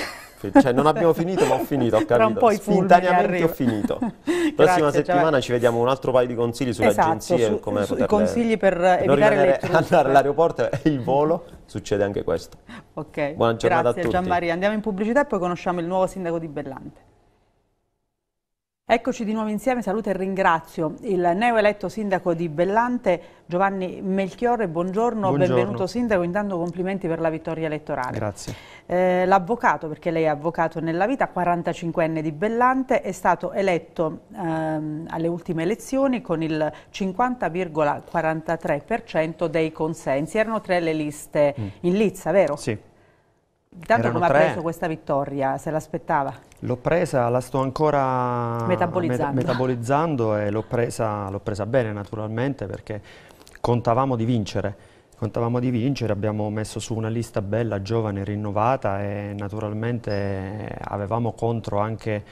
S2: Cioè, non abbiamo finito, ma ho finito, ho capito. Spontaneamente ho finito. Grazie, Prossima settimana cioè... ci vediamo un altro paio di consigli sulle esatto, agenzie. Su, come su, consigli per evitare le andare all'aeroporto e il volo, succede anche questo.
S1: Ok. Buona giornata Grazie, a tutti. Gianmaria. Andiamo in pubblicità e poi conosciamo il il nuovo sindaco di Bellante. Eccoci di nuovo insieme, saluto e ringrazio il neoeletto sindaco di Bellante Giovanni Melchiorre, buongiorno, buongiorno. benvenuto sindaco, intanto complimenti per la vittoria elettorale. Grazie. Eh, L'avvocato, perché lei è avvocato nella vita, 45enne di Bellante, è stato eletto ehm, alle ultime elezioni con il 50,43% dei consensi, erano tre le liste mm. in lizza, vero? Sì. Intanto come ha preso questa vittoria? Se l'aspettava?
S3: L'ho presa, la sto ancora metabolizzando, met metabolizzando e l'ho presa, presa, bene naturalmente perché contavamo di vincere. Contavamo di vincere, abbiamo messo su una lista bella, giovane, rinnovata e naturalmente avevamo contro anche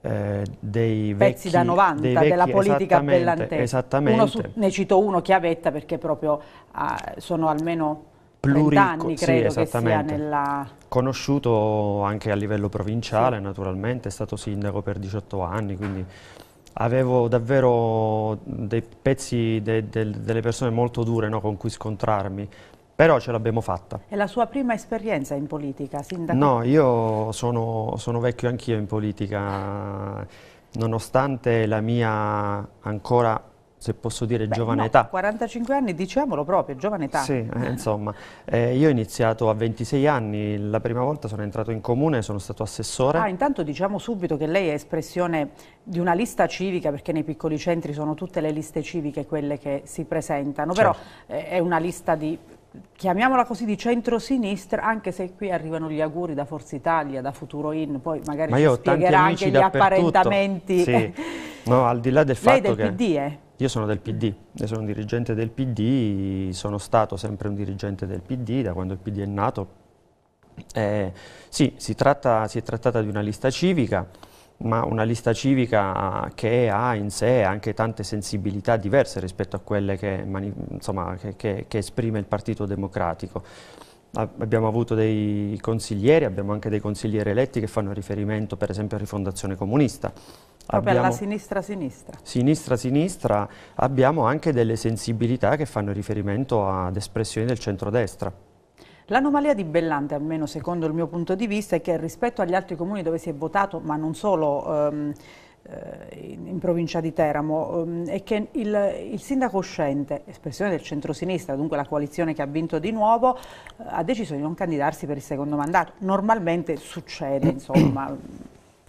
S3: eh, dei pezzi vecchi, da 90 vecchi, della politica bellante. Esattamente. Su,
S1: ne cito uno, Chiavetta, perché proprio ah, sono almeno plurico, sì, esattamente. Nella...
S3: Conosciuto anche a livello provinciale, sì. naturalmente, è stato sindaco per 18 anni, quindi avevo davvero dei pezzi, de, de, delle persone molto dure no, con cui scontrarmi, però ce l'abbiamo fatta.
S1: È la sua prima esperienza in politica, sindaco? No,
S3: io sono, sono vecchio anch'io in politica, nonostante la mia ancora se posso dire, Beh, giovane no, età.
S1: 45 anni, diciamolo proprio, giovane età. Sì,
S3: eh, insomma. Eh, io ho iniziato a 26 anni, la prima volta sono entrato in comune, sono stato assessore. Ah,
S1: intanto diciamo subito che lei è espressione di una lista civica, perché nei piccoli centri sono tutte le liste civiche quelle che si presentano, però certo. eh, è una lista di chiamiamola così di centrosinistra, anche se qui arrivano gli auguri da Forza Italia, da Futuro In, poi magari Ma ci spiegherà anche gli apparentamenti. Sì.
S3: No, al di là del Lei fatto del che... PD, eh? Io sono del PD, io sono un dirigente del PD, sono stato sempre un dirigente del PD da quando il PD è nato. Eh, sì, si, tratta, si è trattata di una lista civica, ma una lista civica che ha in sé anche tante sensibilità diverse rispetto a quelle che, insomma, che, che, che esprime il Partito Democratico. Abbiamo avuto dei consiglieri, abbiamo anche dei consiglieri eletti che fanno riferimento per esempio a Rifondazione Comunista, Proprio alla
S1: sinistra-sinistra.
S3: Sinistra-sinistra abbiamo anche delle sensibilità che fanno riferimento ad espressioni del centrodestra.
S1: L'anomalia di Bellante, almeno secondo il mio punto di vista, è che rispetto agli altri comuni dove si è votato, ma non solo... Ehm, eh, in provincia di Teramo ehm, è che il, il, sindaco uscente, espressione del centrosinistra, dunque la coalizione che ha vinto di nuovo, eh, ha deciso di non candidarsi per il secondo mandato. Normalmente succede, insomma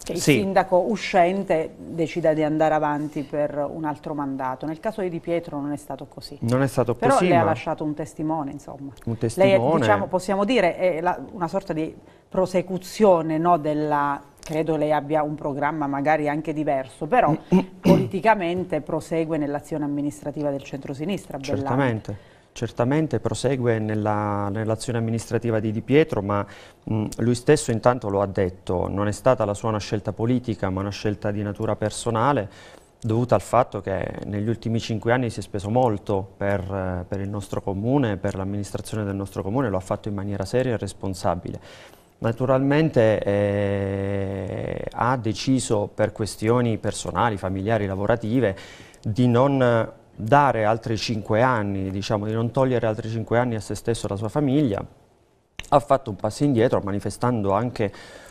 S1: che cioè, il sì. sindaco uscente decida di andare avanti per un altro mandato. Nel caso di Di Pietro non è stato così. Non è stato Però così. Però lei ha lasciato un testimone, insomma. Un testimone. Lei, diciamo, possiamo dire, è la, una sorta di prosecuzione no, della credo lei abbia un programma magari anche diverso, però politicamente prosegue nell'azione amministrativa del centro-sinistra. Certamente.
S3: Certamente prosegue nella relazione amministrativa di Di Pietro, ma mh, lui stesso intanto lo ha detto, non è stata la sua una scelta politica, ma una scelta di natura personale, dovuta al fatto che negli ultimi cinque anni si è speso molto per, eh, per il nostro comune, per l'amministrazione del nostro comune, lo ha fatto in maniera seria e responsabile. Naturalmente eh, ha deciso per questioni personali, familiari, lavorative di non dare altri cinque anni, diciamo, di non togliere altri cinque anni a se stesso e alla sua famiglia, ha fatto un passo indietro manifestando anche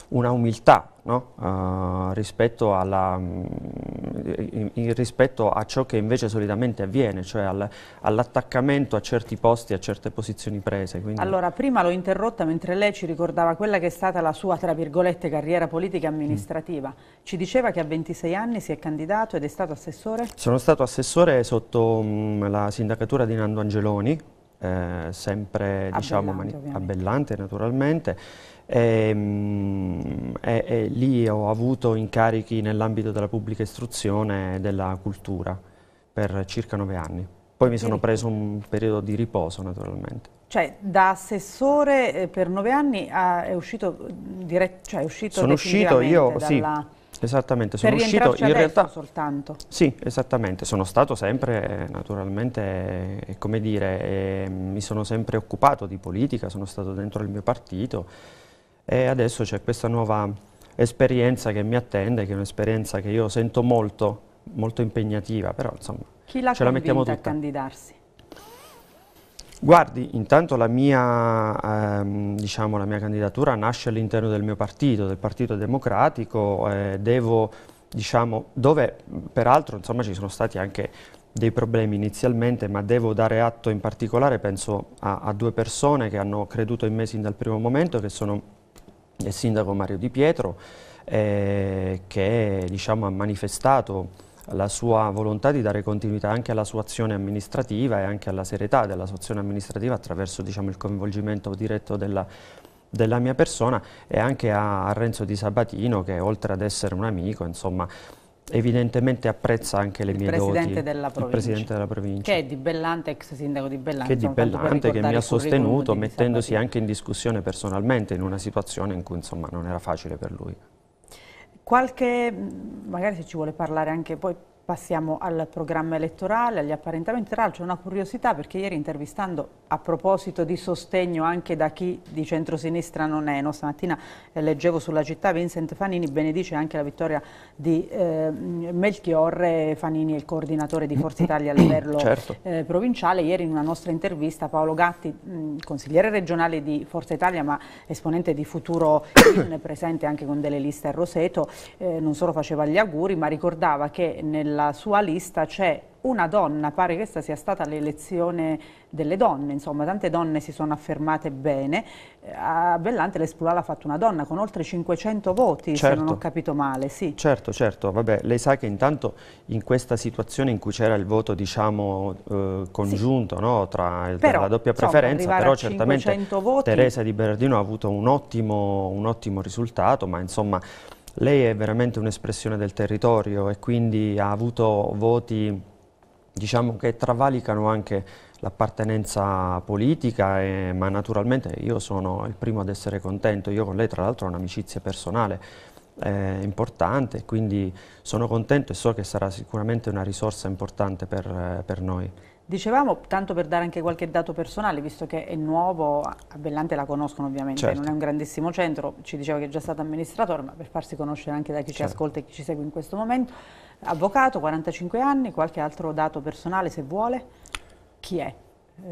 S3: una umiltà no? uh, rispetto, alla, in, mm, in rispetto, a ciò che invece solitamente avviene, cioè al, all'attaccamento a certi posti, a certe posizioni prese. Quindi... Allora,
S1: prima l'ho interrotta mentre lei ci ricordava quella che è stata la sua, tra virgolette, carriera politica e amministrativa. Mm. Ci diceva che a 26 anni si è candidato ed è stato assessore?
S3: Sono stato assessore sotto mh, mm, la sindacatura di Nando Angeloni, eh, sempre a diciamo, Bellante, a Bellante naturalmente e, e, e lì ho avuto incarichi nell'ambito della pubblica istruzione e della cultura per circa nove anni. Poi mi sono preso un periodo di riposo naturalmente.
S1: Cioè da assessore eh, per nove anni a, è uscito mm, diretto, cioè è uscito Sono uscito io, dalla... sì, esattamente, sono per uscito in realtà soltanto.
S3: Sì, esattamente, sono stato sempre naturalmente, eh, come dire, eh, mi sono sempre occupato di politica, sono stato dentro il mio partito e adesso c'è questa nuova esperienza che mi attende, che è un'esperienza che io sento molto, molto impegnativa, però insomma Chi ce la mettiamo tutta. a
S1: candidarsi?
S3: Guardi, intanto la mia, ehm, diciamo, la mia candidatura nasce all'interno del mio partito, del Partito Democratico, eh, devo, diciamo, dove peraltro insomma, ci sono stati anche dei problemi inizialmente, ma devo dare atto in particolare, penso a, a due persone che hanno creduto in me sin dal primo momento, che sono il sindaco Mario Di Pietro eh, che diciamo, ha manifestato la sua volontà di dare continuità anche alla sua azione amministrativa e anche alla serietà della sua azione amministrativa attraverso diciamo, il coinvolgimento diretto della, della mia persona e anche a, a Renzo Di Sabatino che oltre ad essere un amico insomma, evidentemente apprezza anche le il mie presidente doti, il presidente della provincia, che
S1: è di Bellante, ex sindaco di Bellante, che, è di Bellante, che mi ha sostenuto
S3: mettendosi anche in discussione personalmente in una situazione in cui insomma, non era facile per lui.
S1: Qualche, magari se ci vuole parlare anche poi Passiamo al programma elettorale, agli apparentamenti. Tra l'altro una curiosità perché ieri intervistando a proposito di sostegno anche da chi di centrosinistra non è, no? stamattina eh, leggevo sulla città Vincent Fanini benedice anche la vittoria di eh, Melchiorre Fanini, è il coordinatore di Forza Italia a livello certo. eh, provinciale. Ieri in una nostra intervista Paolo Gatti, mh, mm, consigliere regionale di Forza Italia ma esponente di Futuro presente anche con delle liste a Roseto, eh, non solo faceva gli auguri ma ricordava che nel nella sua lista c'è una donna, pare che questa sia stata l'elezione delle donne, insomma tante donne si sono affermate bene, eh, a Bellante l'Espulal ha fatto una donna con oltre 500 voti certo. se non ho certo. capito male. Sì.
S3: Certo, certo, Vabbè, lei sa che intanto in questa situazione in cui c'era il voto diciamo eh, congiunto sì. no? tra, però, la doppia preferenza, insomma, però certamente voti... Teresa Di Bernardino ha avuto un ottimo, un ottimo risultato, ma insomma lei è veramente un'espressione del territorio e quindi ha avuto voti diciamo, che travalicano anche l'appartenenza politica, e, ma naturalmente io sono il primo ad essere contento, io con lei tra l'altro ho un'amicizia personale eh, importante, quindi sono contento e so che sarà sicuramente una risorsa importante per, eh, per noi.
S1: Dicevamo, tanto per dare anche qualche dato personale, visto che è nuovo, a Bellante la conoscono ovviamente, certo. non è un grandissimo centro, ci diceva che è già stato amministratore, ma per farsi conoscere anche da chi certo. ci ascolta e chi ci segue in questo momento, avvocato, 45 anni, qualche altro dato personale se vuole, chi è?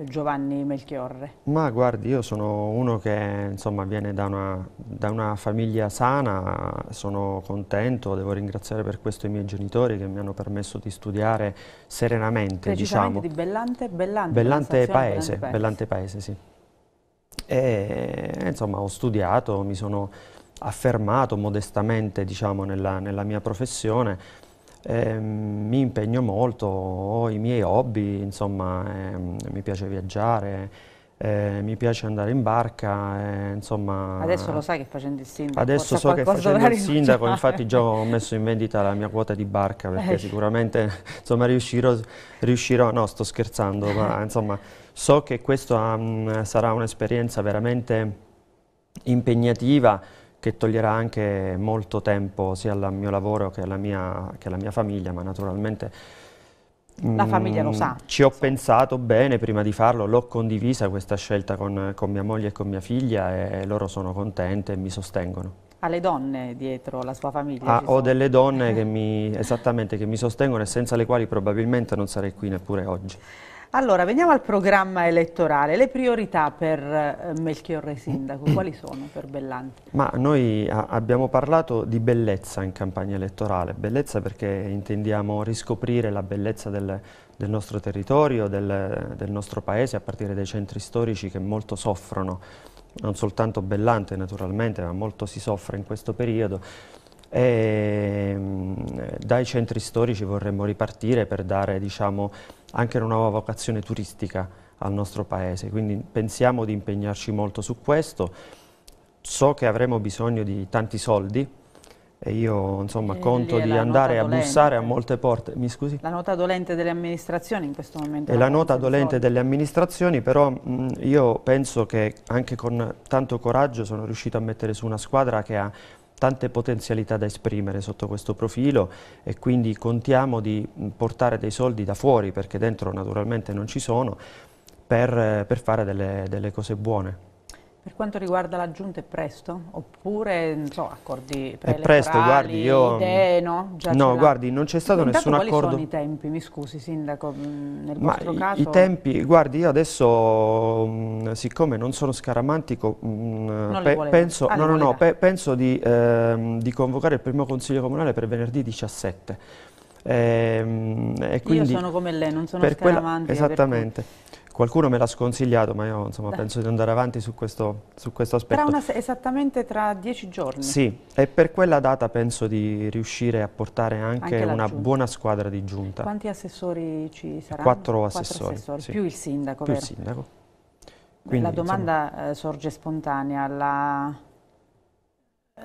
S1: Giovanni Melchiorre?
S3: Ma guardi, io sono uno che insomma, viene da una, da una, famiglia sana, sono contento, devo ringraziare per questo i miei genitori che mi hanno permesso di studiare serenamente. diciamo. di
S1: Bellante? Bellante, Bellante Paese, Bellante Paese, Bellante
S3: Paese sì. E, insomma ho studiato, mi sono affermato modestamente diciamo, nella, nella mia professione, eh, mi impegno molto, ho i miei hobby, insomma, eh, mi piace viaggiare, eh, mi piace andare in barca, eh, insomma... Adesso lo sai che facendo il sindaco... Adesso so che facendo il sindaco, infatti già ho messo in vendita la mia quota di barca, perché eh. sicuramente, insomma, riuscirò, riuscirò, No, sto scherzando, ma insomma, so che questa um, ehm, sarà un'esperienza veramente impegnativa, che toglierà anche molto tempo sia al mio lavoro che alla mia, che alla mia famiglia, ma naturalmente la mm, famiglia lo sa. Ci ho pensato bene prima di farlo, l'ho condivisa questa scelta con, con, mia moglie e con mia figlia e loro sono contente e mi sostengono.
S1: Ha le donne dietro la sua famiglia? Ah, ho
S3: delle donne che eh. mi, che mi sostengono e senza le quali probabilmente non sarei qui neppure oggi.
S1: Allora, veniamo al programma elettorale. Le priorità per eh, Melchiorre Sindaco, quali sono per Bellanti?
S3: Ma noi abbiamo parlato di bellezza in campagna elettorale, bellezza perché intendiamo riscoprire la bellezza del, del nostro territorio, del, del nostro paese, a partire dai centri storici che molto soffrono, non soltanto Bellante naturalmente, ma molto si soffre in questo periodo. E, ehm, dai centri storici vorremmo ripartire per dare diciamo, anche una nuova vocazione turistica al nostro paese, quindi pensiamo di impegnarci molto su questo. So che avremo bisogno di tanti soldi, e io insomma e eh, conto di andare a bussare a molte porte. Mi scusi?
S1: La nota dolente delle amministrazioni in questo momento. È la nota dolente delle
S3: amministrazioni, però mh, mm, io penso che anche con tanto coraggio sono riuscito a mettere su una squadra che ha tante potenzialità da esprimere sotto questo profilo e quindi contiamo di portare dei soldi da fuori perché dentro naturalmente non ci sono per, per fare delle, delle cose buone.
S1: Per quanto riguarda la giunta è presto? Oppure so, accordi preelettorali, è presto, guardi, io... idee, no? Già no, guardi, non c'è stato nessun quali accordo. quali sono i tempi? Mi scusi Sindaco, mm, nel Ma vostro i, caso... i tempi,
S3: guardi, io adesso, mh, mm, siccome non sono scaramantico, mh, mm, non pe penso, ah, no, no, no, pe penso di, ehm, di convocare il primo consiglio comunale per venerdì 17. Ehm, e, e quindi, Io sono come lei, non sono scaramantico. Esattamente. Per Qualcuno me l'ha sconsigliato, ma io insomma, penso di andare avanti su questo, su questo aspetto. Tra una,
S1: esattamente tra dieci giorni. Sì,
S3: e per quella data penso di riuscire a portare anche, anche una giunta. buona squadra di giunta.
S1: Quanti assessori ci saranno? Quattro assessori. Quattro assessori. Sì. Più il sindaco, Più vero? il sindaco. Quindi, la domanda insomma... Eh, sorge spontanea. La,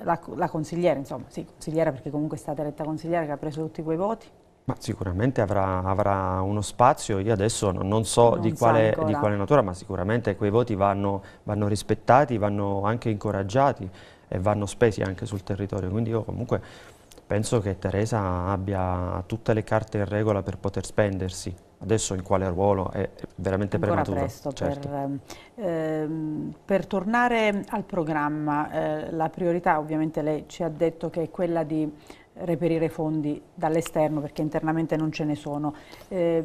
S1: la, la consigliera, insomma, sì, consigliera perché comunque è stata eletta consigliera che ha preso tutti quei voti.
S3: Ma sicuramente avrà, avrà, uno spazio, io adesso non, so non di, quale, di, quale, natura, ma sicuramente quei voti vanno, vanno, rispettati, vanno anche incoraggiati e vanno spesi anche sul territorio. Quindi io comunque penso che Teresa abbia tutte le carte in regola per poter spendersi. Adesso in quale ruolo è veramente Ancora prematuro. certo. per,
S1: ehm, ehm, per, tornare al programma, eh, la priorità ovviamente lei ci ha detto che è quella di reperire fondi dall'esterno perché internamente non ce ne sono. Eh,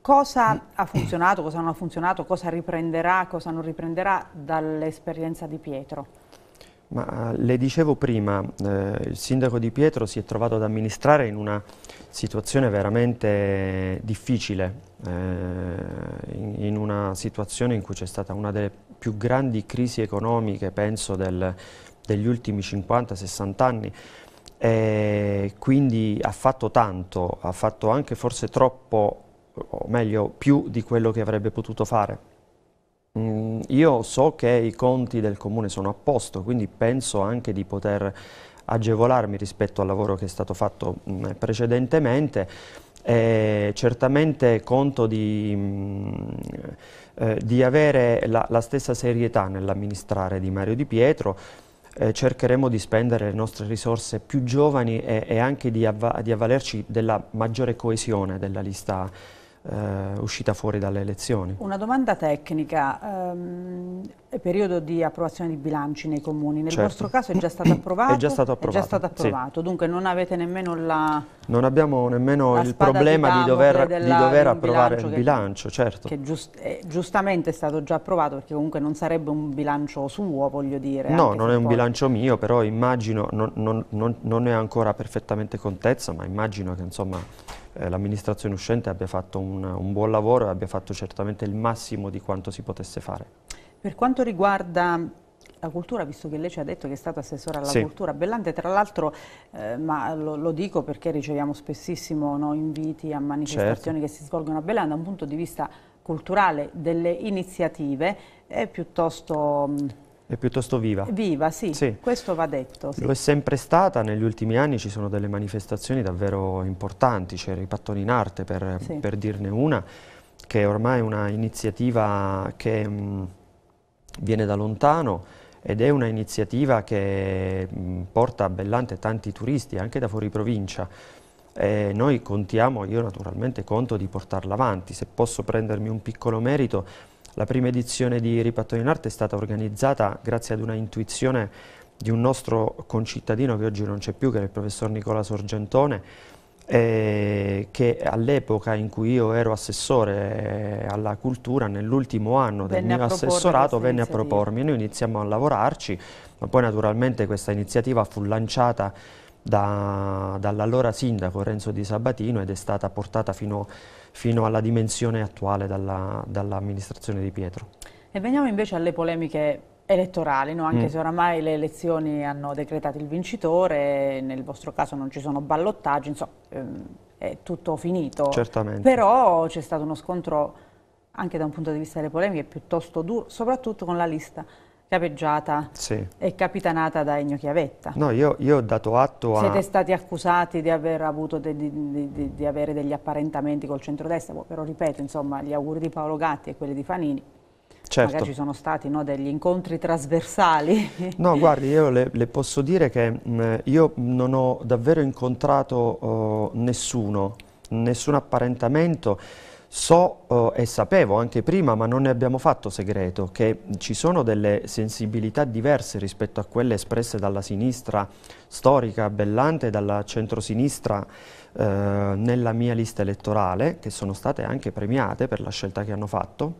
S1: cosa ha funzionato, cosa non ha funzionato, cosa riprenderà, cosa non riprenderà dall'esperienza di Pietro?
S3: Ma, le dicevo prima, eh, il sindaco di Pietro si è trovato ad amministrare in una situazione veramente difficile, eh, in, una situazione in cui c'è stata una delle più grandi crisi economiche, penso, del, degli ultimi 50-60 anni eh, quindi ha fatto tanto, ha fatto anche forse troppo, o meglio più di quello che avrebbe potuto fare. Mm, io so che i conti del comune sono a posto, quindi penso anche di poter agevolarmi rispetto al lavoro che è stato fatto mh, mm, precedentemente. Eh, certamente conto di, mh, mm, eh, di avere la, la, stessa serietà nell'amministrare di Mario Di Pietro, eh, cercheremo di spendere le nostre risorse più giovani e, e anche di, avva di avvalerci della maggiore coesione della lista eh, uscita fuori dalle elezioni.
S1: Una domanda tecnica, ehm, periodo di approvazione di bilanci nei comuni, nel certo. vostro caso è già stato approvato? è già stato approvato, già stato approvato. Sì. dunque non avete nemmeno la
S3: Non abbiamo nemmeno il problema di, di dover, della, di dover approvare il bilancio, che, certo. Che
S1: giust, eh, giustamente è stato già approvato perché comunque non sarebbe un bilancio suo, voglio dire. No, non è un poi... bilancio
S3: mio, però immagino, non, non, non, non ne ho ancora perfettamente contezza, ma immagino che insomma eh, l'amministrazione uscente abbia fatto un, un buon lavoro e abbia fatto certamente il massimo di quanto si potesse fare.
S1: Per quanto riguarda la cultura, visto che lei ci ha detto che è stata assessora alla sì. cultura, Bellante tra l'altro, eh, ma lo, lo, dico perché riceviamo spessissimo no, inviti a manifestazioni certo. che si svolgono a Bellante, da un punto di vista culturale delle iniziative è piuttosto
S3: è piuttosto viva.
S1: Viva, sì, sì. questo va detto. Sì. Lo è
S3: sempre stata, negli ultimi anni ci sono delle manifestazioni davvero importanti, c'era i pattoni in arte per, sì. per, dirne una, che è ormai è un'iniziativa che mh, mm, viene da lontano ed è un'iniziativa che mh, mm, porta a Bellante tanti turisti, anche da fuori provincia. E noi contiamo, io naturalmente conto di portarla avanti, se posso prendermi un piccolo merito, la prima edizione di Ripattoni in Arte è stata organizzata grazie ad una intuizione di un nostro concittadino che oggi non c'è più, che era il professor Nicola Sorgentone, eh, che all'epoca in cui io ero assessore eh, alla cultura, nell'ultimo anno del mio assessorato, venne a propormi. Noi iniziamo a lavorarci, ma poi naturalmente questa iniziativa fu lanciata da, dall'allora sindaco Renzo Di Sabatino ed è stata portata fino a fino alla dimensione attuale dalla, dall'amministrazione di Pietro.
S1: E veniamo invece alle polemiche elettorali, no? anche mm. se oramai le elezioni hanno decretato il vincitore, nel vostro caso non ci sono ballottaggi, insomma ehm, è tutto finito. Certamente. Però c'è stato uno scontro anche da un punto di vista delle polemiche piuttosto duro, soprattutto con la lista capeggiata sì. e capitanata da Ennio Chiavetta. No,
S3: io, io ho dato atto a... Siete
S1: stati accusati di aver avuto de, di, di, di, avere degli apparentamenti col centrodestra, però ripeto, insomma, gli auguri di Paolo Gatti e quelli di Fanini. Certo. Magari ci sono stati no, degli incontri trasversali.
S3: No, guardi, io le, le posso dire che mh, mm, io non ho davvero incontrato uh, nessuno, nessun apparentamento So eh, e sapevo anche prima, ma non ne abbiamo fatto segreto, che ci sono delle sensibilità diverse rispetto a quelle espresse dalla sinistra storica, bellante, e dalla centrosinistra eh, nella mia lista elettorale, che sono state anche premiate per la scelta che hanno fatto.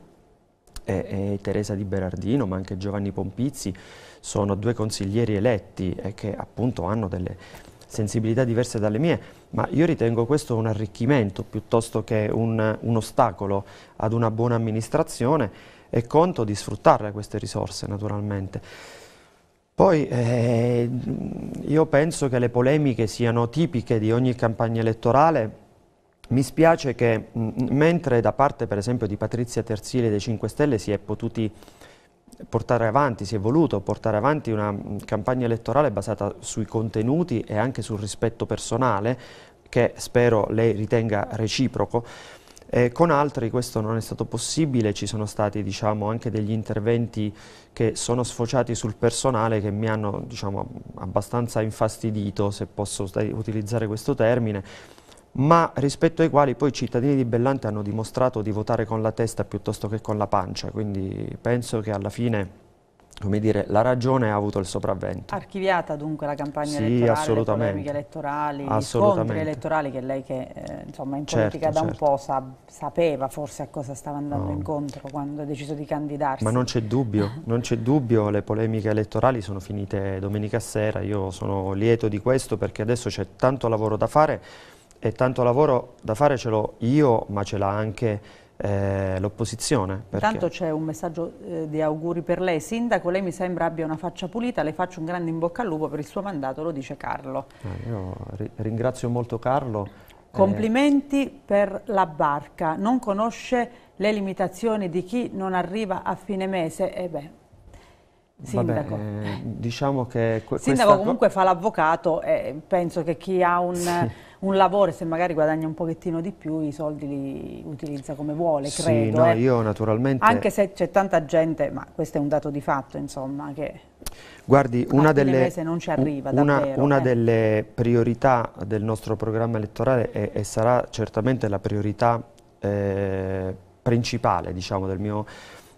S3: E, e Teresa Di Berardino, ma anche Giovanni Pompizzi, sono due consiglieri eletti e che appunto hanno delle sensibilità diverse dalle mie ma io ritengo questo un arricchimento piuttosto che un, un ostacolo ad una buona amministrazione e conto di sfruttare queste risorse naturalmente. Poi eh, io penso che le polemiche siano tipiche di ogni campagna elettorale. Mi spiace che mh, mm, mentre da parte per esempio di Patrizia Terzile dei 5 Stelle si è potuti portare avanti, si è voluto portare avanti una mm, campagna elettorale basata sui contenuti e anche sul rispetto personale, che spero lei ritenga reciproco. E con altri questo non è stato possibile, ci sono stati diciamo, anche degli interventi che sono sfociati sul personale che mi hanno diciamo, abbastanza infastidito, se posso utilizzare questo termine, ma rispetto ai quali poi i cittadini di Bellante hanno dimostrato di votare con la testa piuttosto che con la pancia, quindi penso che alla fine come dire, la ragione ha avuto il sopravvento.
S1: Archiviata dunque la campagna sì, elettorale, le polemiche elettorali, gli scontri elettorali che lei che eh, insomma in certo, politica da certo. un po' sa sapeva forse a cosa stava andando no. incontro quando ha deciso di candidarsi. Ma non c'è
S3: dubbio, non c'è dubbio, le polemiche elettorali sono finite domenica sera, io sono lieto di questo perché adesso c'è tanto lavoro da fare, e tanto lavoro da fare ce l'ho io, ma ce l'ha anche eh, l'opposizione. Intanto
S1: c'è un messaggio eh, di auguri per lei. Sindaco, lei mi sembra abbia una faccia pulita, le faccio un grande in bocca al lupo per il suo mandato, lo dice Carlo.
S3: Eh, io ri ringrazio molto Carlo. Eh.
S1: Complimenti per la barca, non conosce le limitazioni di chi non arriva a fine mese. E eh, beh, Sindaco. Vabbè,
S3: eh, diciamo che... Sindaco comunque
S1: fa l'avvocato e penso che chi ha un... Sì un lavoro e se magari guadagna un pochettino di più i soldi li utilizza come vuole, sì, credo. No, eh.
S3: io naturalmente... Anche se
S1: c'è tanta gente, ma questo è un dato di fatto, insomma, che...
S3: Guardi, una, delle, arriva, una, davvero, una eh. delle, priorità del nostro programma elettorale è, e sarà certamente la priorità eh, principale diciamo, del mio,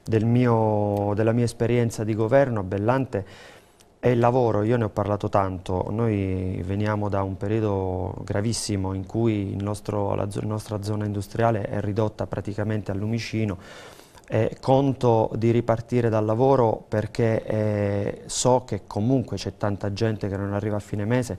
S3: del mio, della mia esperienza di governo a Bellante è il lavoro, io ne ho parlato tanto, noi veniamo da un periodo gravissimo in cui nostro, la nostra zona industriale è ridotta praticamente al lumicino, eh, conto di ripartire dal lavoro perché eh, so che comunque c'è tanta gente che non arriva a fine mese,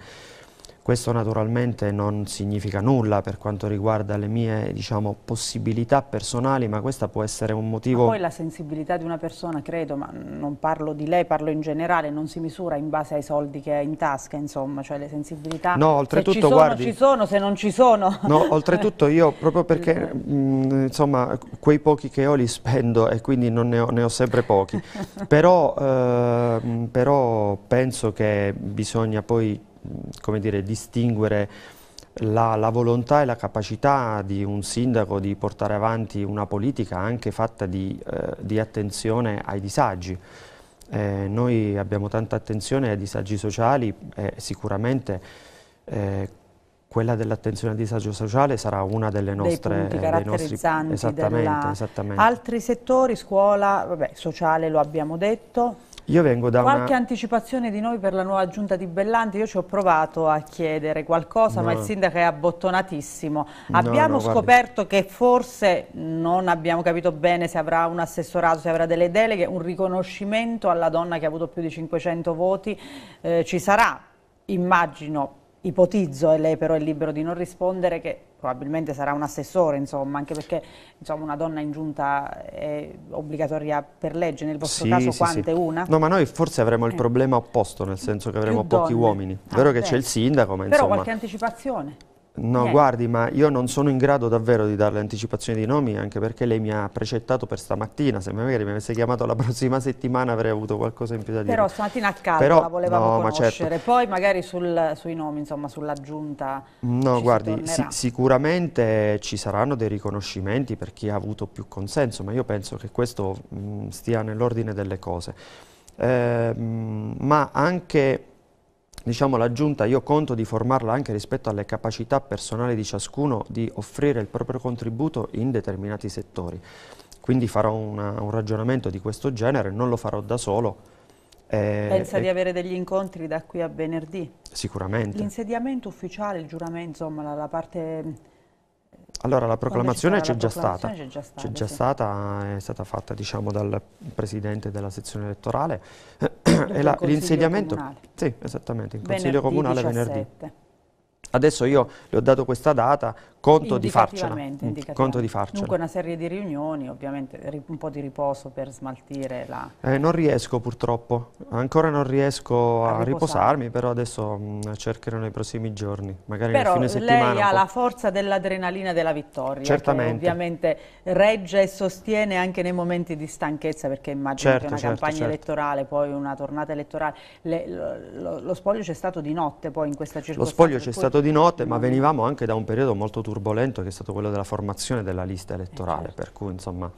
S3: questo naturalmente non significa nulla per quanto riguarda le mie diciamo, possibilità personali, ma questo può essere un motivo... Ma poi la
S1: sensibilità di una persona, credo, ma non parlo di lei, parlo in generale, non si misura in base ai soldi che ha in tasca, insomma, cioè le sensibilità... No, oltretutto, se ci sono, guardi, ci sono, se non ci sono... No, oltretutto io,
S3: proprio perché, esatto. mh, mm, insomma, quei pochi che ho li spendo e quindi non ne ho, ne ho sempre pochi, però, eh, però penso che bisogna poi come dire, distinguere la, la, volontà e la capacità di un sindaco di portare avanti una politica anche fatta di, eh, di attenzione ai disagi. Eh, noi abbiamo tanta attenzione ai disagi sociali e eh, sicuramente eh, quella dell'attenzione al disagio sociale sarà una delle nostre... Dei caratterizzanti eh, dei nostri, esattamente, della... esattamente. Altri
S1: settori, scuola, vabbè, sociale lo abbiamo detto.
S3: Io vengo da Qualche una...
S1: anticipazione di noi per la nuova giunta di Bellanti? Io ci ho provato a chiedere qualcosa, no. ma il sindaco è abbottonatissimo. No, abbiamo no, scoperto guardi. che forse non abbiamo capito bene se avrà un assessorato, se avrà delle deleghe, un riconoscimento alla donna che ha avuto più di 500 voti eh, ci sarà, immagino ipotizzo, e lei però è libero di non rispondere, che probabilmente sarà un assessore, insomma, anche perché insomma, una donna in giunta è obbligatoria per legge, nel vostro sì, caso sì, quante? Sì. Una? No, ma
S3: noi forse avremo il eh. problema opposto, nel senso che avremo pochi uomini. È ah, vero ah, che c'è il sindaco, ma però insomma... Però qualche
S1: anticipazione.
S3: No, Niente. guardi, ma io non sono in grado davvero di darle anticipazioni di nomi, anche perché lei mi ha precettato per stamattina, se magari mi avesse chiamato la prossima settimana avrei avuto qualcosa in più da dire. Però stamattina a caldo Però, la volevamo no, conoscere, ma certo.
S1: poi magari sul, sui nomi, insomma, sull'aggiunta
S3: No, guardi, si si, sicuramente ci saranno dei riconoscimenti per chi ha avuto più consenso, ma io penso che questo mh, mm, stia nell'ordine delle cose. Eh, mh, ma anche diciamo, la giunta io conto di formarla anche rispetto alle capacità personali di ciascuno di offrire il proprio contributo in determinati settori. Quindi farò una, un ragionamento di questo genere, non lo farò da solo. Eh, Pensa eh, di
S1: avere degli incontri da qui a venerdì?
S3: Sicuramente.
S1: L'insediamento ufficiale, il giuramento, insomma, la, la parte... Eh,
S3: allora, la proclamazione c'è già, stata, c'è già stata, è, già stata è stata fatta diciamo, dal presidente della sezione elettorale è la, l'insediamento. Comunale. Sì, esattamente, il Consiglio venerdì Comunale 17. venerdì. Adesso io le ho dato questa data conto di farcela. Conto di farcela. Dunque
S1: una serie di riunioni, ovviamente un po' di riposo per smaltire la...
S3: Eh, non riesco purtroppo, ancora non riesco a, a riposarmi, riposarmi, però adesso mh, mm, cercherò nei prossimi giorni, magari però nel fine settimana. lei ha la
S1: forza dell'adrenalina della vittoria, Certamente. ovviamente regge e sostiene anche nei momenti di stanchezza, perché immagino certo, che una certo, campagna certo. elettorale, poi una tornata elettorale, le, lo, lo, spoglio c'è stato di notte poi in questa circostanza. Lo spoglio c'è stato di notte, ma
S3: venivamo anche da un periodo molto turbolento turbolento che è stato quello della formazione della lista elettorale, eh, certo. per cui insomma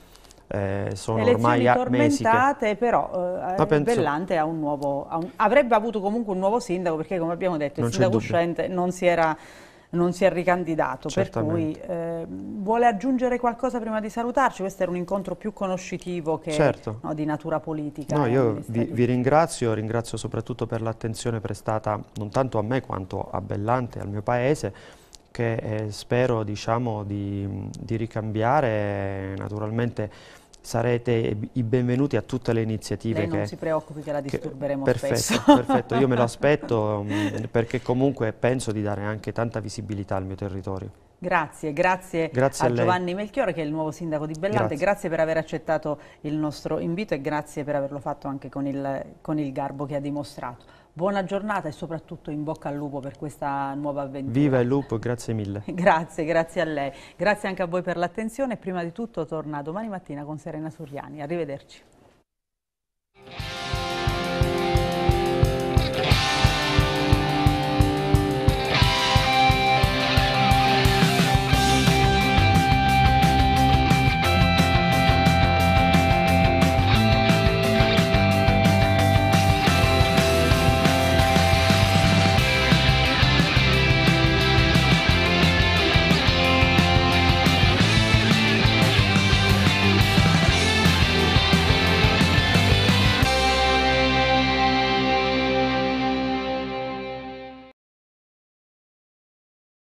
S3: eh, sono Elezioni ormai a tormentate,
S1: però eh, penso... ha un nuovo, ha un... avrebbe avuto comunque un nuovo sindaco perché come abbiamo detto non il sindaco uscente non si era non si è ricandidato, Certamente. per cui eh, vuole aggiungere qualcosa prima di salutarci? Questo era un incontro più conoscitivo che certo. no, di natura politica. No, eh, io vi,
S3: vi, ringrazio, ringrazio soprattutto per l'attenzione prestata non tanto a me quanto a Bellante al mio paese che eh, spero diciamo, di, di ricambiare naturalmente sarete i benvenuti a tutte le iniziative. Lei non si preoccupi che la disturberemo che, perfetto, Perfetto, io me lo aspetto mm, perché comunque penso di dare anche tanta visibilità al mio territorio.
S1: Grazie, grazie, grazie a, a Giovanni Melchiore che è il nuovo sindaco di Bellante, grazie. grazie. per aver accettato il nostro invito e grazie per averlo fatto anche con il, con il garbo che ha dimostrato buona giornata e soprattutto in bocca al lupo per questa nuova avventura.
S3: Viva il lupo, grazie mille.
S1: grazie, grazie a lei. Grazie anche a voi per l'attenzione e prima di tutto torna domani mattina con Serena Suriani. Arrivederci.